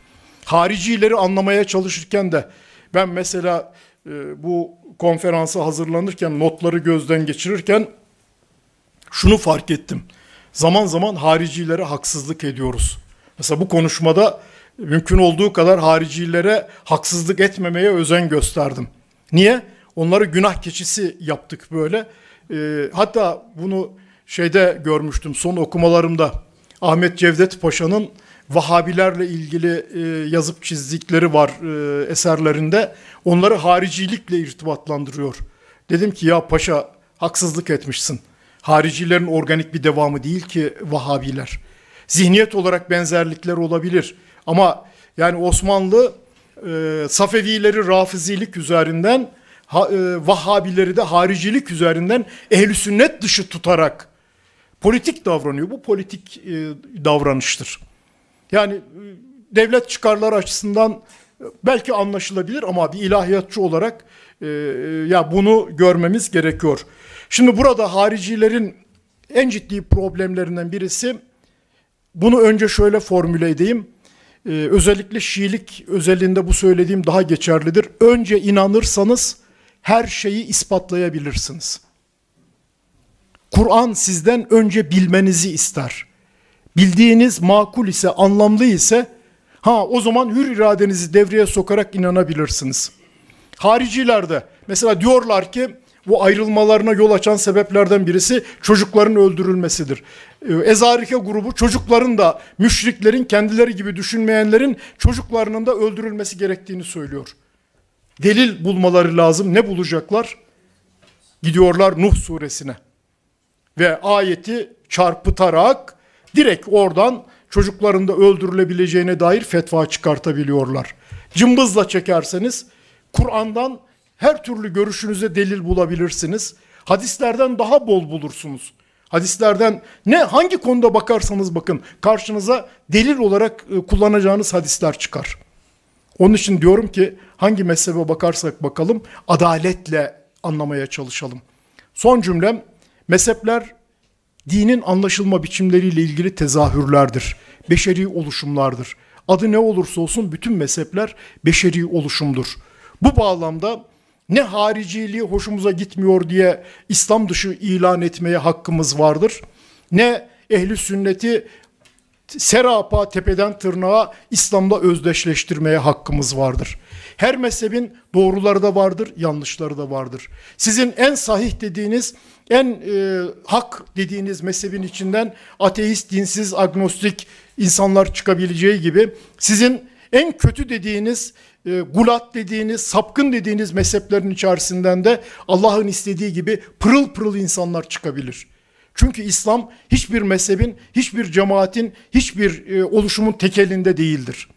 Haricileri anlamaya çalışırken de ben mesela e, bu konferansa hazırlanırken notları gözden geçirirken şunu fark ettim. Zaman zaman haricilere haksızlık ediyoruz. Mesela bu konuşmada mümkün olduğu kadar haricilere haksızlık etmemeye özen gösterdim. Niye? Onları günah keçisi yaptık böyle. E, hatta bunu şeyde görmüştüm son okumalarımda. Ahmet Cevdet Paşa'nın Vahabilerle ilgili e, yazıp çizdikleri var e, eserlerinde. Onları haricilikle irtibatlandırıyor. Dedim ki ya paşa haksızlık etmişsin. Haricilerin organik bir devamı değil ki Vahabiler. Zihniyet olarak benzerlikler olabilir. Ama yani Osmanlı e, Safevileri rafizilik üzerinden ha, e, Vahhabileri de haricilik üzerinden ehli sünnet dışı tutarak politik davranıyor. Bu politik e, davranıştır. Yani e, devlet çıkarları açısından e, belki anlaşılabilir ama bir ilahiyatçı olarak e, e, ya bunu görmemiz gerekiyor. Şimdi burada haricilerin en ciddi problemlerinden birisi bunu önce şöyle formüle edeyim. Ee, özellikle Şiilik özelliğinde bu söylediğim daha geçerlidir. Önce inanırsanız her şeyi ispatlayabilirsiniz. Kur'an sizden önce bilmenizi ister. Bildiğiniz makul ise, anlamlı ise ha o zaman hür iradenizi devreye sokarak inanabilirsiniz. Haricilerde mesela diyorlar ki bu ayrılmalarına yol açan sebeplerden birisi çocukların öldürülmesidir. Ee, Ezarike grubu çocukların da müşriklerin kendileri gibi düşünmeyenlerin çocuklarının da öldürülmesi gerektiğini söylüyor delil bulmaları lazım. Ne bulacaklar? Gidiyorlar Nuh suresine. Ve ayeti çarpıtarak direkt oradan çocukların da öldürülebileceğine dair fetva çıkartabiliyorlar. Cımbızla çekerseniz Kur'an'dan her türlü görüşünüze delil bulabilirsiniz. Hadislerden daha bol bulursunuz. Hadislerden ne hangi konuda bakarsanız bakın karşınıza delil olarak e, kullanacağınız hadisler çıkar. Onun için diyorum ki hangi mezhebe bakarsak bakalım adaletle anlamaya çalışalım. Son cümlem mezhepler dinin anlaşılma biçimleriyle ilgili tezahürlerdir. Beşeri oluşumlardır. Adı ne olursa olsun bütün mezhepler beşeri oluşumdur. Bu bağlamda ne hariciliği hoşumuza gitmiyor diye İslam dışı ilan etmeye hakkımız vardır. Ne ehli sünneti serapa tepeden tırnağa İslam'da özdeşleştirmeye hakkımız vardır. Her mezhebin doğruları da vardır, yanlışları da vardır. Sizin en sahih dediğiniz, en e, hak dediğiniz mezhebin içinden ateist, dinsiz, agnostik insanlar çıkabileceği gibi sizin en kötü dediğiniz, e, gulat dediğiniz, sapkın dediğiniz mezheplerin içerisinden de Allah'ın istediği gibi pırıl pırıl insanlar çıkabilir. Çünkü İslam hiçbir mezhebin, hiçbir cemaatin, hiçbir e, oluşumun tekelinde değildir.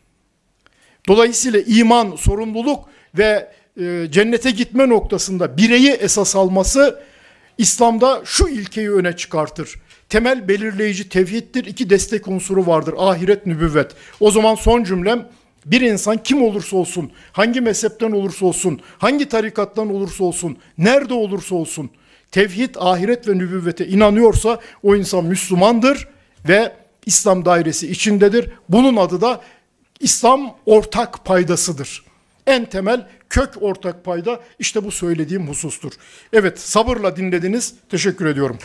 Dolayısıyla iman, sorumluluk ve e, cennete gitme noktasında bireyi esas alması İslam'da şu ilkeyi öne çıkartır. Temel belirleyici tevhiddir. İki destek unsuru vardır. Ahiret, nübüvvet. O zaman son cümlem bir insan kim olursa olsun, hangi mezhepten olursa olsun, hangi tarikattan olursa olsun, nerede olursa olsun tevhid, ahiret ve nübüvvete inanıyorsa o insan Müslümandır ve İslam dairesi içindedir. Bunun adı da İslam ortak paydasıdır. En temel kök ortak payda işte bu söylediğim husustur. Evet sabırla dinlediniz. Teşekkür ediyorum.